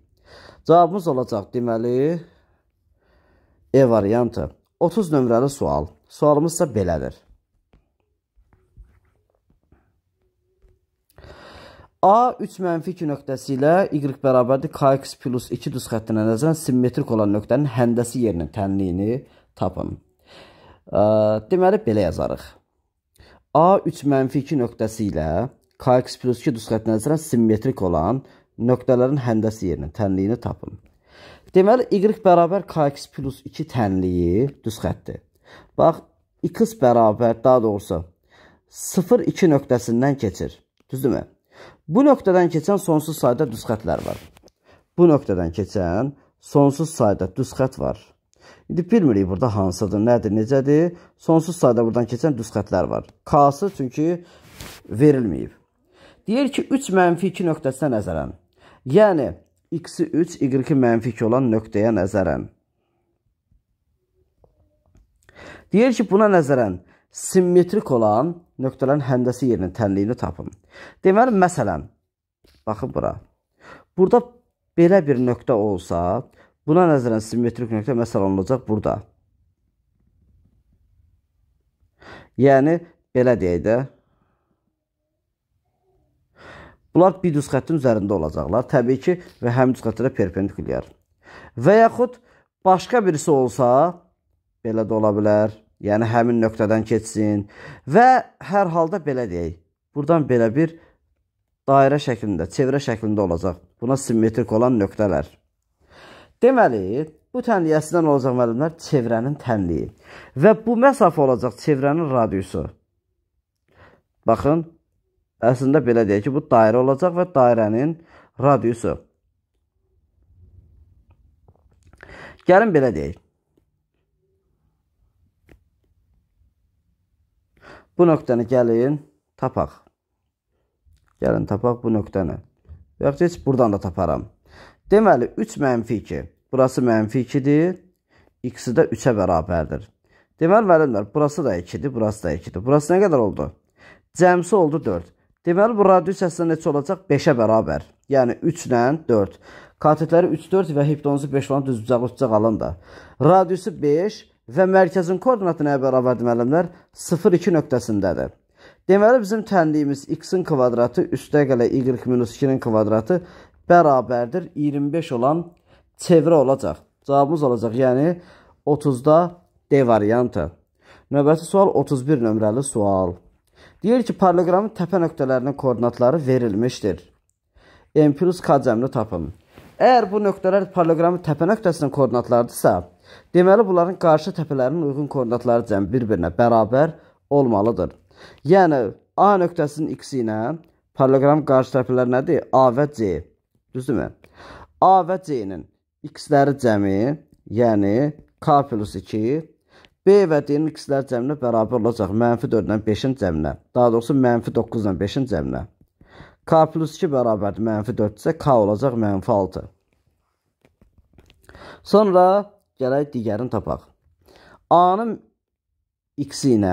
Cavabımız olacaq, deməli, E variantı. 30 nömrəli sual. Sualımız isə belədir. A 3 mənfi 2 nöqtəsi ilə Y bərabərdir KX plus 2 düz xəttinə nəzərən simmetrik olan nöqtənin həndəsi yerinin tənliyini tapın. Deməli, belə yazarıq. A 3 mənfi 2 nöqtəsi ilə KX plus 2 düz xəttinə nəzərən simmetrik olan nöqtənin nöqtələrin həndəsi yerinin tənliyini tapın. Deməli, y bərabər kx plus 2 tənliyi düz xətdir. Bax, x bərabər, daha doğrusu, 0-2 nöqtəsindən keçir. Düzdürmü? Bu nöqtədən keçən sonsuz sayda düz xətlər var. Bu nöqtədən keçən sonsuz sayda düz xət var. İndi bilmirik burada hansıdır, nədir, necədir. Sonsuz sayda buradan keçən düz xətlər var. K-sı çünki verilməyib. Deyir ki, 3 mənfi 2 nöqtəsinə nəzərən Yəni, x-i 3, y-i mənfi 2 olan nöqtəyə nəzərən. Deyir ki, buna nəzərən simmetrik olan nöqtələrin həndəsi yerinin tənliyini tapın. Deməli, məsələn, baxın bura. Burada belə bir nöqtə olsa, buna nəzərən simmetrik nöqtə məsələn olacaq burada. Yəni, belə deyək də, Bunlar bir düz xəttin üzərində olacaqlar. Təbii ki, və həmin düz xəttlərə perpendikulyar. Və yaxud başqa birisi olsa, belə də ola bilər. Yəni həmin nöqtədən keçsin və hər halda belə deyək. Burdan belə bir dairə şəklində, çevrə şəklində olacaq. Buna simmetrik olan nöqtələr. Deməli, bu tənliyəsindən olacaq müəllimlər çevrənin tənliyi və bu məsafə olacaq çevrənin radiusu. Baxın, əslində belə deyək ki, bu dairə olacaq və dairənin radiusu. Gəlin belə deyək. Bu nöqtəni gəlin tapaq. Gəlin tapaq bu nöqtəni. Və yaxud heç buradan da taparam. Deməli, 3 mənfi 2. Burası mənfi 2-dir. İkisi də 3-ə bərabərdir. Deməli, müəllimlər, burası da 2-dir, burası da 2-dir. Burası nə qədər oldu? Cəmsi oldu 4. Deməli bu radius əslində neçə olacaq? 5-ə bərabər. Yəni 3 ilə 4. Katetləri 3, 4 və hipotenuzu 5 olan düzbucağı uçacaq alın da. Radiusu 5 və mərkəzin koordinatı nəyə bərabərdir müəllimlər? 0,2 nöqtəsindədir. Deməli bizim tənliyimiz x-in kvadratı üstə qələ y-2-nin kvadratı bərabərdir 25 olan çevrə olacaq. Cavabımız olacaq, yəni 30-da D variantı. Növbəti sual 31 nömrəli sual. Deyir ki, paraleqramın təpə nöqtələrinin koordinatları verilmişdir. M plus K cəmini tapın. Əgər bu nöqtələr paraleqramın təpə nöqtəsinin koordinatlarıdırsa, deməli bunların qarşı təpələrinin uyğun koordinatları cəmi bir-birinə bərabər olmalıdır. Yəni A nöqtəsinin x-i ilə paraleqram qarşı tərəflər nədir? A və C. Düzdürmü? A və C-nin x-ləri cəmi, yəni k + 2 B və D-nin ikislər cəminə bərabər olacaq mənfi 4-lə 5-in cəminə. Daha doğrusu mənfi 9-la 5-in cəminə. K plus 2 bərabərdir mənfi 4 isə K olacaq mənfi 6. Sonra gələk digərini tapaq. A-nın x ilə,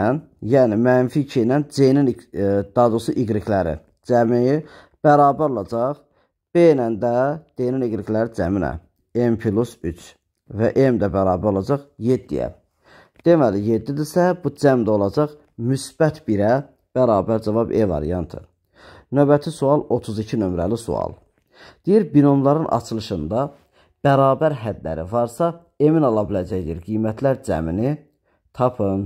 yəni mənfi 2 ilə C-nin, e, daha doğrusu y-ləri cəmi bərabər olacaq. B ilə də D-nin y-ləri cəminə. M plus 3 və M də bərabər olacaq 7-yə. Deməli 7-dirsə, bu cəm də olacaq müsbət 1-ə bərabər cavab E variantı. Növbəti sual 32 nömrəli sual. Deyir binomların açılışında bərabər hədləri varsa, emin ala biləcəyidir qiymətlər cəmini tapın.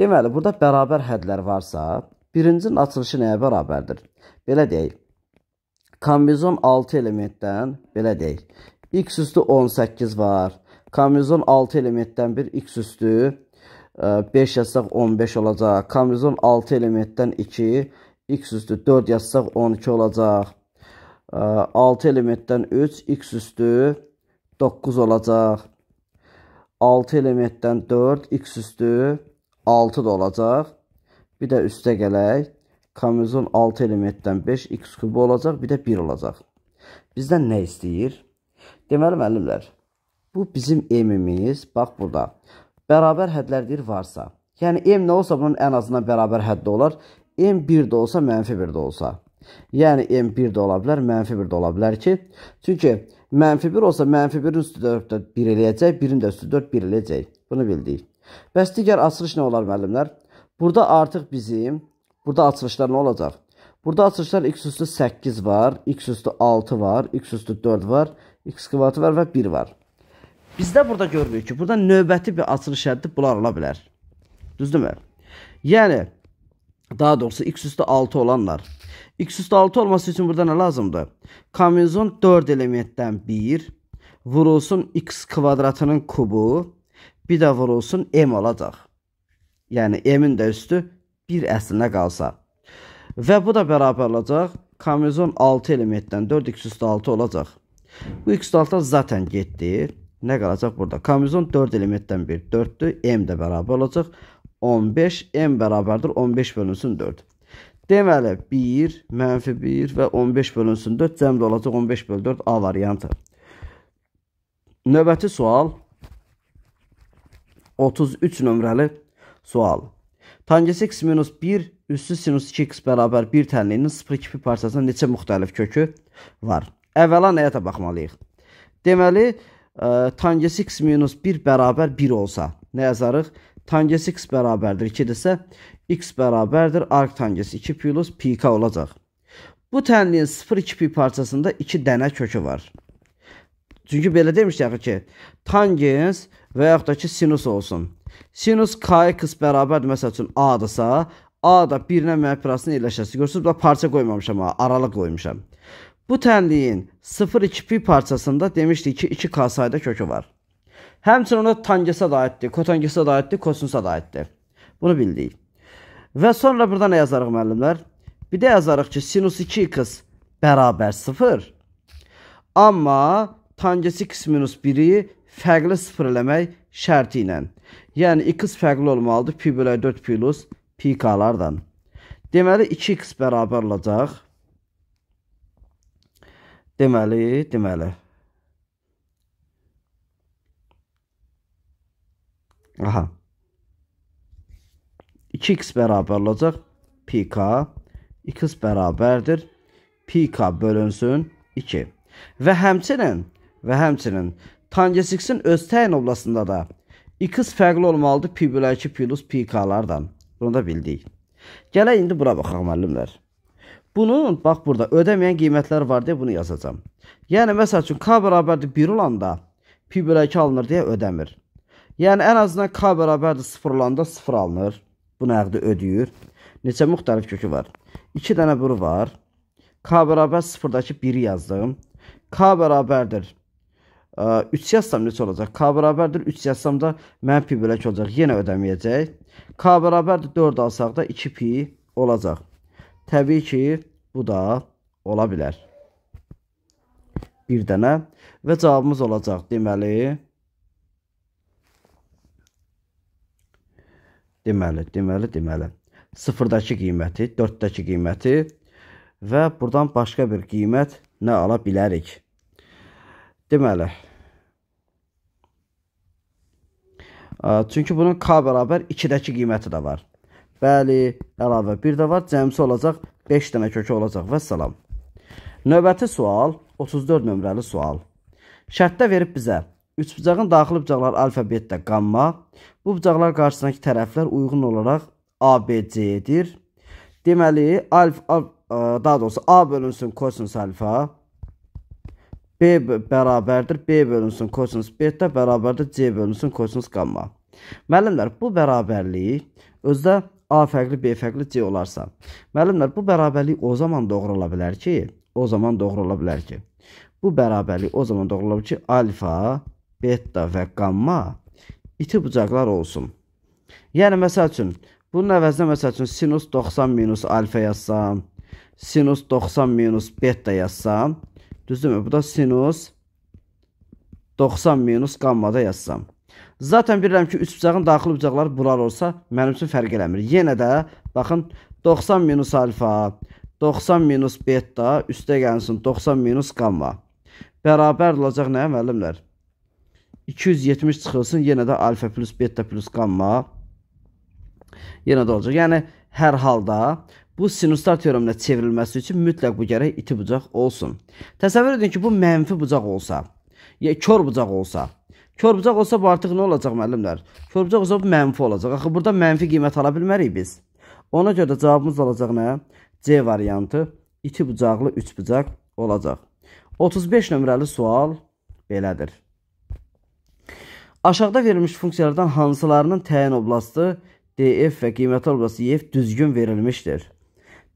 Deməli, burada bərabər hədlər varsa, birincinin açılışı nəyə bərabərdir? Belə deyək. Kombizon 6 elementdən belə deyək. X üstü 18 var. Kombinizon 6 elementdən bir x üstü 5 e, yazsaq 15 olacaq. Kombinizon 6 elementdən 2 x üstü 4 yazsaq 12 olacaq. 6 e, elementdən 3 x üstü 9 olacaq. 6 elementdən 4 x üstü 6 da olacaq. Bir də üstə gələk. Kombinizon 6 elementdən 5 x kübü olacaq, bir də 1 olacaq. Bizdən nə istəyir? Deməli müəllimlər, Bu bizim m-imiz. Bax burada. Bərabər hədlərdir varsa. Yəni m nə olsa bunun ən azından bərabər həddi olar. m 1 də olsa, mənfi 1 də olsa. Yəni m 1 də ola bilər, mənfi 1 də ola bilər ki, çünki mənfi 1 olsa, mənfi 1-in üstü 4 1 eləyəcək, 1-in də üstü 4 1 eləyəcək. Bunu bildik. Bəs digər açılış nə olar müəllimlər? Burada artıq bizim, burada açılışlar nə olacaq? Burada açılışlar x üstü 8 var, x üstü 6 var, x üstü 4 var, x kvadratı var və 1 var. Bizdə burada görürük ki, burada növbəti bir açılış həddi bunlar ola bilər. Düzdürmü? Yəni daha doğrusu x üstü 6 olanlar. x üstü 6 olması üçün burada nə lazımdır? Kombinizon 4 elementdən 1 vurulsun x kvadratının kubu, bir də vurulsun m olacaq. Yəni m-in də üstü 1 əslinə qalsa. Və bu da bərabər olacaq. Kombinizon 6 elementdən 4 x üstü 6 olacaq. Bu x üstü 6 zaten getdi. Nə qalacaq burada? Komizon 4 elementdən bir 4-dür. M də bərabər olacaq. 15. M bərabərdir 15 bölünsün 4. Deməli 1, mənfi 1 və 15 bölünsün 4 cəmdə olacaq 15 bölü 4 A variantı. Növbəti sual 33 nömrəli sual. Tangens x minus 1 üssü sinus 2x bərabər 1 tənliyinin 0-2 parçasında neçə müxtəlif kökü var? Əvvəla nəyətə baxmalıyıq? Deməli, 1 tangə 6 minus 1 bərabər 1 olsa, nə yazarıq? Tangəsi x bərabərdir 2 desə, x bərabərdir arq tangəsi 2 plus pk olacaq. Bu tənliyin 0,2 pi parçasında 2 dənə kökü var. Çünki belə demişdik axı ki, tangens və yaxud da ki, sinus olsun. Sinus kx bərabərdir, məsəl üçün, a-dırsa, a da 1-nə mənə pirasını eləşəsi. Görürsünüz, parça qoymamışam, aralıq qoymuşam. Bu tənliyin 0-2 pi parçasında demişdik ki, 2 k sayda kökü var. Həmçinin ona tangesə da aiddir, kotangesə da aiddir, kosinsə da aiddir. Bunu bildik. Və sonra burada nə yazarıq müəllimlər? Bir də yazarıq ki, sinus 2 x bərabər 0. Amma tanges x minus 1-i fərqli 0 eləmək şərti ilə. Yəni x fərqli olmalıdır pi bölə 4 plus pi k-lardan. Deməli 2x bərabər olacaq Deməli, deməli. Aha. 2x bərabər olacaq. Pk 2x bərabərdir. Pk bölünsün 2. Və həmçinin və həmçinin tangens x-in öz təyin oblasında da x fərqli olmalıdır pi bölü 2 plus pk-lardan. Bunu da bildik. Gələk indi bura baxaq müəllimlər. Bunun, bax burada, ödəməyən qiymətlər var deyə bunu yazacam. Yəni, məsəl üçün, k bərabərdir 1 olanda, pi bölə 2 alınır deyə ödəmir. Yəni, ən azından k bərabərdir 0 olanda 0 alınır. Bu nəqdi ödəyir. Neçə müxtəlif kökü var? 2 dənə buru var. k bərabər 0-dakı 1-i yazdım. k bərabərdir 3 e, yazsam neçə olacaq? K bərabərdir 3 yazsam da mənfi bölək olacaq. Yenə ödəməyəcək. K bərabərdir 4 alsaq da 2 pi olacaq. Təbii ki, Bu da ola bilər. Bir dənə və cavabımız olacaq. Deməli Deməli, deməli, deməli. 0-dakı qiyməti, 4-dakı qiyməti və burdan başqa bir qiymət nə ala bilərik? Deməli, Çünki bunun k bərabər 2-dəki qiyməti də var. Bəli, əlavə 1 də var. Cəmsi olacaq 5 dənə kökə olacaq və salam. Növbəti sual 34 nömrəli sual. Şərtdə verib bizə 3 bucağın daxili bucaqlar alifabetdə qamma, bu bucaqlar qarşısındakı tərəflər uyğun olaraq ABC-dir. Deməli, alif, alif daha doğrusu A bölünsün kosinus alfa, B bərabərdir B bölünsün kosinus beta bərabərdir C bölünsün kosinus qamma. Müəllimlər, bu bərabərlik özdə A fərqli B fərqli C olarsa. Müəllimlər, bu bərabərlik o zaman doğru ola bilər ki, o zaman doğru ola bilər ki. Bu bərabərlik o zaman doğru ola bilər ki, alfa, beta və qamma iti bucaqlar olsun. Yəni məsəl üçün bunun əvəzinə məsəl üçün sinus 90 minus alfa yazsam, sinus 90 minus beta yazsam, düzdürmü? Bu da sinus 90 minus qammada yazsam. Zaten bilirəm ki, üç bucağın daxili bucaqları bular olsa mənim üçün fərq eləmir. Yenə də baxın 90 minus alfa, 90 minus beta üstə gəlsin 90 minus qamma. Bərabər olacaq nəyə müəllimlər? 270 çıxılsın, yenə də alfa plus beta plus qamma yenə də olacaq. Yəni hər halda bu sinuslar teoreminə çevrilməsi üçün mütləq bu gərək iti bucaq olsun. Təsəvvür edin ki, bu mənfi bucaq olsa, ya kör bucaq olsa, Körbücaq olsa bu artıq nə olacaq müəllimlər? Körbücaq olsa bu mənfi olacaq. Axı burada mənfi qiymət ala bilmərik biz. Ona görə də cavabımız olacaq nə? C variantı. İti bucaqlı 3 bucaq olacaq. 35 nömrəli sual belədir. Aşağıda verilmiş funksiyalardan hansılarının təyin oblastı DF və qiyməti oblastı YF e düzgün verilmişdir?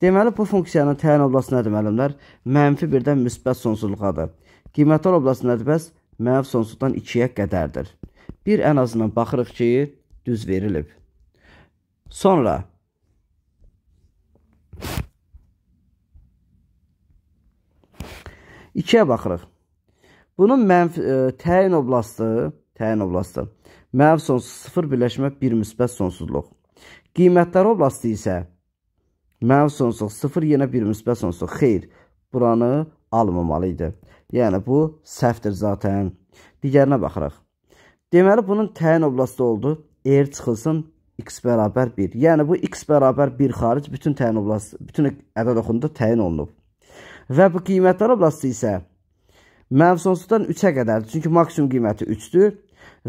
Deməli, bu funksiyanın təyin oblastı nədir müəllimlər? Mənfi birdən müsbət sonsuzluqadır. Qiyməti oblastı nədir bəs? mənfi sonsuzdan 2-yə qədərdir. Bir ən azından baxırıq ki, düz verilib. Sonra İkiyə baxırıq. Bunun mənfi ə, e, təyin oblastı, təyin oblastı. Mənfi sonsuz 0 birləşmə 1 müsbət sonsuzluq. Qiymətlər oblastı isə mənfi sonsuz 0 yenə 1 müsbət sonsuzluq. Xeyr, buranı almamalı idi. Yəni bu səhvdir zaten. Digərinə baxırıq. Deməli bunun təyin oblastı oldu. Eğer çıxılsın x bərabər 1. Yəni bu x bərabər 1 xaric bütün təyin oblastı, bütün ədəd oxunda təyin olunub. Və bu qiymətlər oblastı isə məvsonsuzdan 3-ə qədərdir. Çünki maksimum qiyməti 3-dür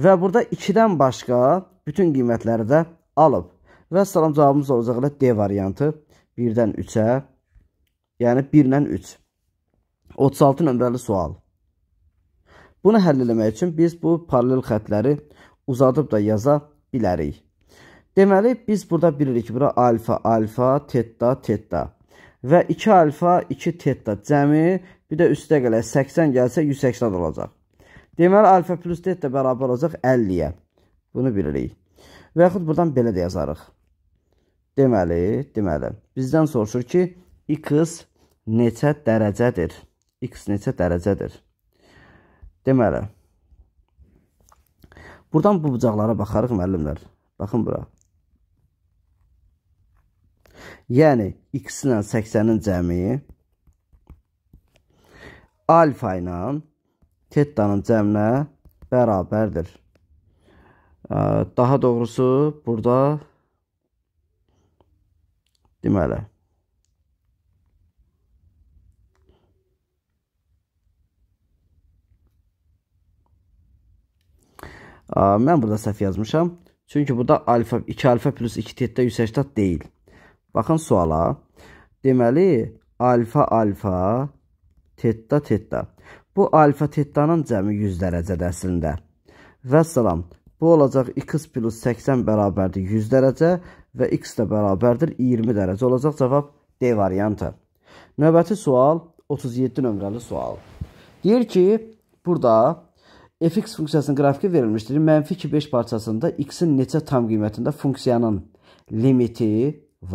və burada 2-dən başqa bütün qiymətləri də alıb. Və salam cavabımız olacaq elə D variantı 1-dən 3-ə, yəni 1 ilə 3. 36 nömrəli sual. Bunu həll eləmək üçün biz bu paralel xətləri uzadıb da yaza bilərik. Deməli, biz burada bilirik ki, bura alfa, alfa, tetta, tetta və 2 alfa, 2 tetta cəmi, bir də üstə gələk 80 gəlsə 180 olacaq. Deməli, alfa plus tetta bərabər olacaq 50-yə. Bunu bilirik. Və yaxud buradan belə də yazarıq. Deməli, deməli, bizdən soruşur ki, x neçə dərəcədir? x neçə dərəcədir? Deməli, buradan bu bucaqlara baxarıq müəllimlər. Baxın bura. Yəni, x ilə 80-in cəmi alfa ilə tetanın cəminə bərabərdir. Daha doğrusu, burada deməli, Mən burada səhv yazmışam. Çünki burada alfa 2 alfa plus 2 tetdə 180 deyil. Baxın suala. Deməli alfa alfa tetda tetda. Bu alfa tetdanın cəmi 100 dərəcədir əslində. Vəssalam. Bu olacaq x plus 80 bərabərdir 100 dərəcə və x də bərabərdir 20 dərəcə olacaq cavab D variantı. Növbəti sual 37 nömrəli sual. Deyir ki, burada fx funksiyasının qrafiki verilmişdir. Mənfi 2-5 parçasında x-in neçə tam qiymətində funksiyanın limiti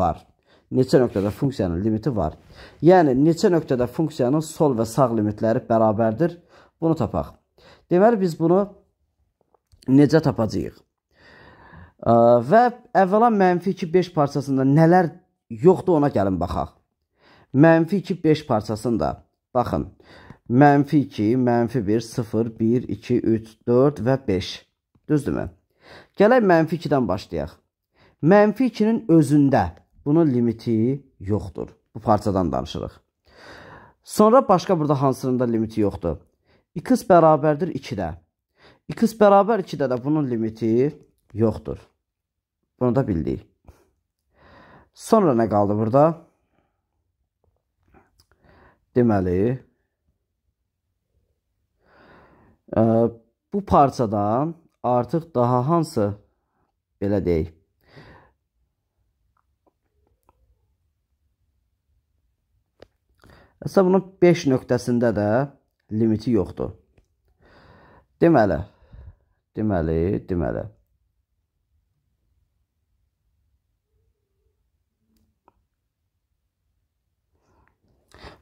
var. Neçə nöqtədə funksiyanın limiti var. Yəni, neçə nöqtədə funksiyanın sol və sağ limitləri bərabərdir. Bunu tapaq. Deməli, biz bunu necə tapacaq? Və əvvəla mənfi 2-5 parçasında nələr yoxdur ona gəlin baxaq. Mənfi 2-5 parçasında, baxın, mənfi 2, mənfi 1, 0, 1, 2, 3, 4 və 5. Düzdürmü? Gələk mənfi 2-dən başlayaq. Mənfi 2-nin özündə bunun limiti yoxdur. Bu parçadan danışırıq. Sonra başqa burada hansında limiti yoxdur? 2x bərabərdir 2-də. 2x bərabər 2-də də bunun limiti yoxdur. Bunu da bildik. Sonra nə qaldı burada? Deməli, Bu parçadan artıq daha hansı belə deyək Əsə bunun 5 nöqtəsində də limiti yoxdur. Deməli, deməli, deməli.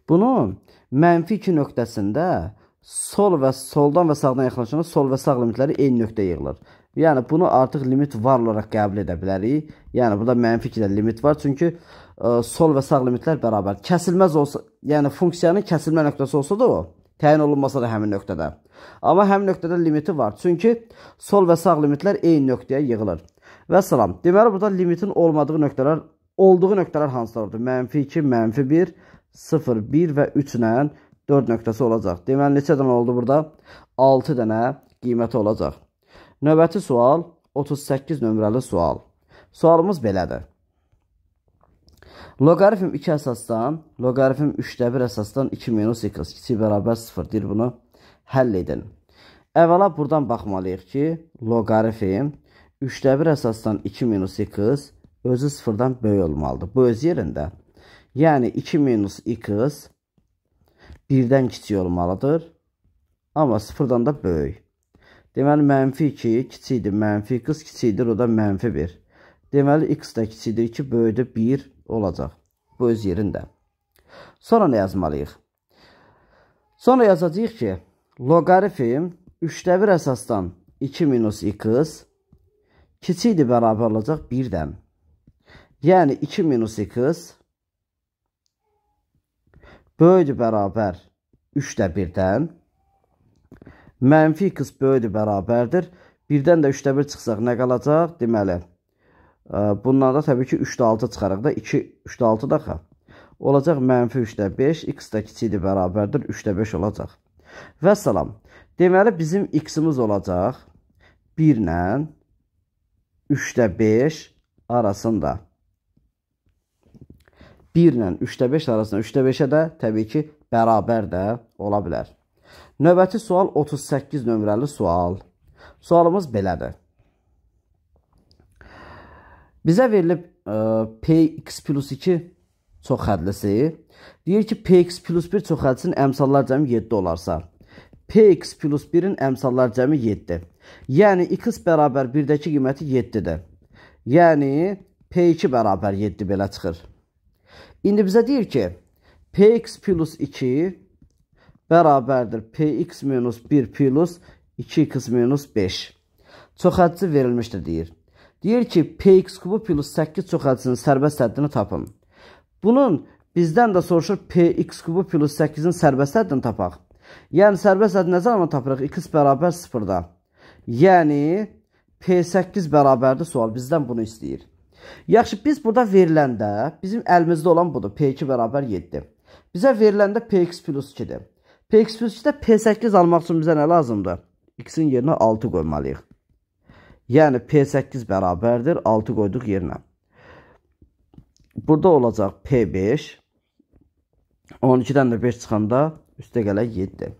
Bunun mənfi 2 nöqtəsində sol və soldan və sağdan yaxınlaşanda sol və sağ limitləri eyni nöqtəyə yığılır. Yəni bunu artıq limit var olaraq qəbul edə bilərik. Yəni burada mənfi 2-də limit var, çünki ə, e, sol və sağ limitlər bərabər. Kəsilməz olsa, yəni funksiyanın kəsilmə nöqtəsi olsa da o təyin olunmasa da həmin nöqtədə. Amma həmin nöqtədə limiti var. Çünki sol və sağ limitlər eyni nöqtəyə yığılır. Və salam. Deməli burada limitin olmadığı nöqtələr, olduğu nöqtələr hansılardır? -2, -1, 0, 1 və 3 ilə 4 nöqtəsi olacaq. Deməli, neçə dənə oldu burada? 6 dənə qiyməti olacaq. Növbəti sual 38 nömrəli sual. Sualımız belədir. Loqarifm 2 əsasdan, loqarifm 3-də 1 əsasdan 2 minus x, 2 bərabər 0 deyir bunu. Həll edin. Əvvəla buradan baxmalıyıq ki, loqarifm 3-də 1 əsasdan 2 minus x özü 0-dan böyük olmalıdır. Bu öz yerində. Yəni 2 minus x 1-dən kiçik olmalıdır. Amma 0-dan da böyük. Deməli, mənfi 2 kiçikdir, mənfi qız kiçikdir, o da mənfi 1. Deməli, x də kiçikdir, 2 böyüdür, 1 olacaq. Bu öz yerində. Sonra nə yazmalıyıq? Sonra yazacağıq ki, loqarifm 3-də 1 əsasdan 2 minus x kiçikdir, bərabər olacaq 1-dən. Yəni, 2 minus x böyüdür bərabər 3də 1-dən. Mənfi x böyüdür bərabərdir. 1-dən də 3də 1 çıxsaq nə qalacaq? Deməli, e, bundan da təbii ki 3də 6 çıxaraq da 2 3də 6 da xə. Olacaq mənfi 3də 5, x də kiçikdir bərabərdir 3də 5 olacaq. Və salam. Deməli bizim x-imiz olacaq 1 ilə 3də 5 arasında. 1 ilə 3də 5 arasında 3də 5-ə də təbii ki, bərabər də ola bilər. Növbəti sual 38 nömrəli sual. Sualımız belədir. Bizə verilib e, Px plus 2 çoxhədlisi. Deyir ki, Px plus 1 çoxhədlisinin əmsallar cəmi 7 olarsa, Px plus 1-in əmsallar cəmi 7. Yəni, x bərabər 1-dəki qiyməti 7-dir. Yəni, P2 bərabər 7 belə çıxır. İndi bizə deyir ki, px plus 2 bərabərdir px minus 1 plus 2x minus 5. Çoxədsi verilmişdir deyir. Deyir ki, px kubu plus 8 çoxədisinin sərbəst həddini tapın. Bunun bizdən də soruşur px kubu plus 8-in sərbəst həddini tapaq. Yəni sərbəst hədd nə zaman tapırıq? x bərabər 0-da. Yəni p8 bərabərdir sual bizdən bunu istəyir. Yaxşı, biz burada veriləndə, bizim əlimizdə olan budur, P2 bərabər 7. Bizə veriləndə P2 plus 2-dir. P2 plus 2-də P8 almaq üçün bizə nə lazımdır? X-in yerinə 6 qoymalıyıq. Yəni, P8 bərabərdir, 6 qoyduq yerinə. Burada olacaq P5, 12-dən də 5 çıxanda üstə gələk 7.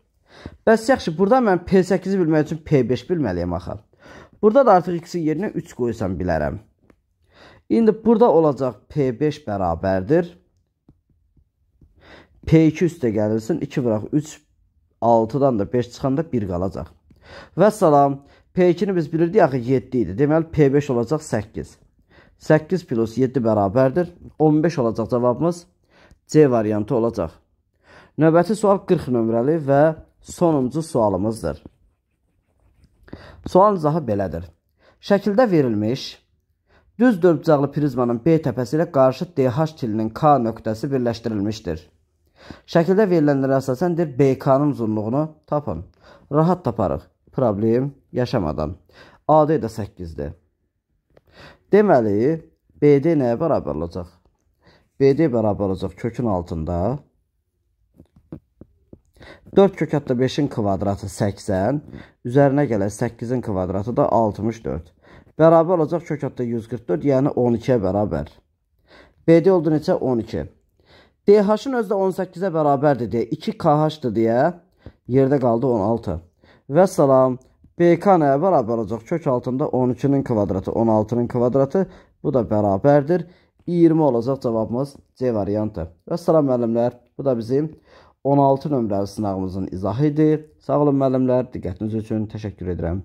Bəs yaxşı, burada mən P8-i bilmək üçün P5 bilməliyəm axı. Burada da artıq X-in yerinə 3 qoysam bilərəm. İndi burada olacaq P5 bərabərdir. P2 üstə gəlirsin. 2 bıraq 3, 6-dan da 5 çıxanda 1 qalacaq. Və salam. P2-ni biz bilirdik, axı 7 idi. Deməli, P5 olacaq 8. 8 plus 7 bərabərdir. 15 olacaq cavabımız. C variantı olacaq. Növbəti sual 40 nömrəli və sonuncu sualımızdır. Sual izahı belədir. Şəkildə verilmiş Düz dördbucaqlı prizmanın B təpəsi ilə qarşı DH kilinin K nöqtəsi birləşdirilmişdir. Şəkildə verilənlərə əsasəndir BK-nın uzunluğunu tapın. Rahat taparıq. Problem yaşamadan. AD də 8-dir. Deməli, BD nəyə bərabər olacaq? BD bərabər olacaq kökün altında 4 kök hətta 5-in kvadratı 80, üzərinə gələk 8-in kvadratı da 64. Bərabər olacaq kök adda 144, yəni 12-yə bərabər. BD oldu neçə? 12. DH-ın özü də 18-ə bərabərdir deyə, 2KH-dır deyə yerdə qaldı 16. Və salam, BK nəyə bərabər olacaq? Kök altında 12-nin kvadratı, 16-nın kvadratı, bu da bərabərdir. 20 olacaq cavabımız C variantı. Və salam müəllimlər, bu da bizim 16 nömrəli sınağımızın izahı idi. Sağ olun müəllimlər, diqqətiniz üçün təşəkkür edirəm.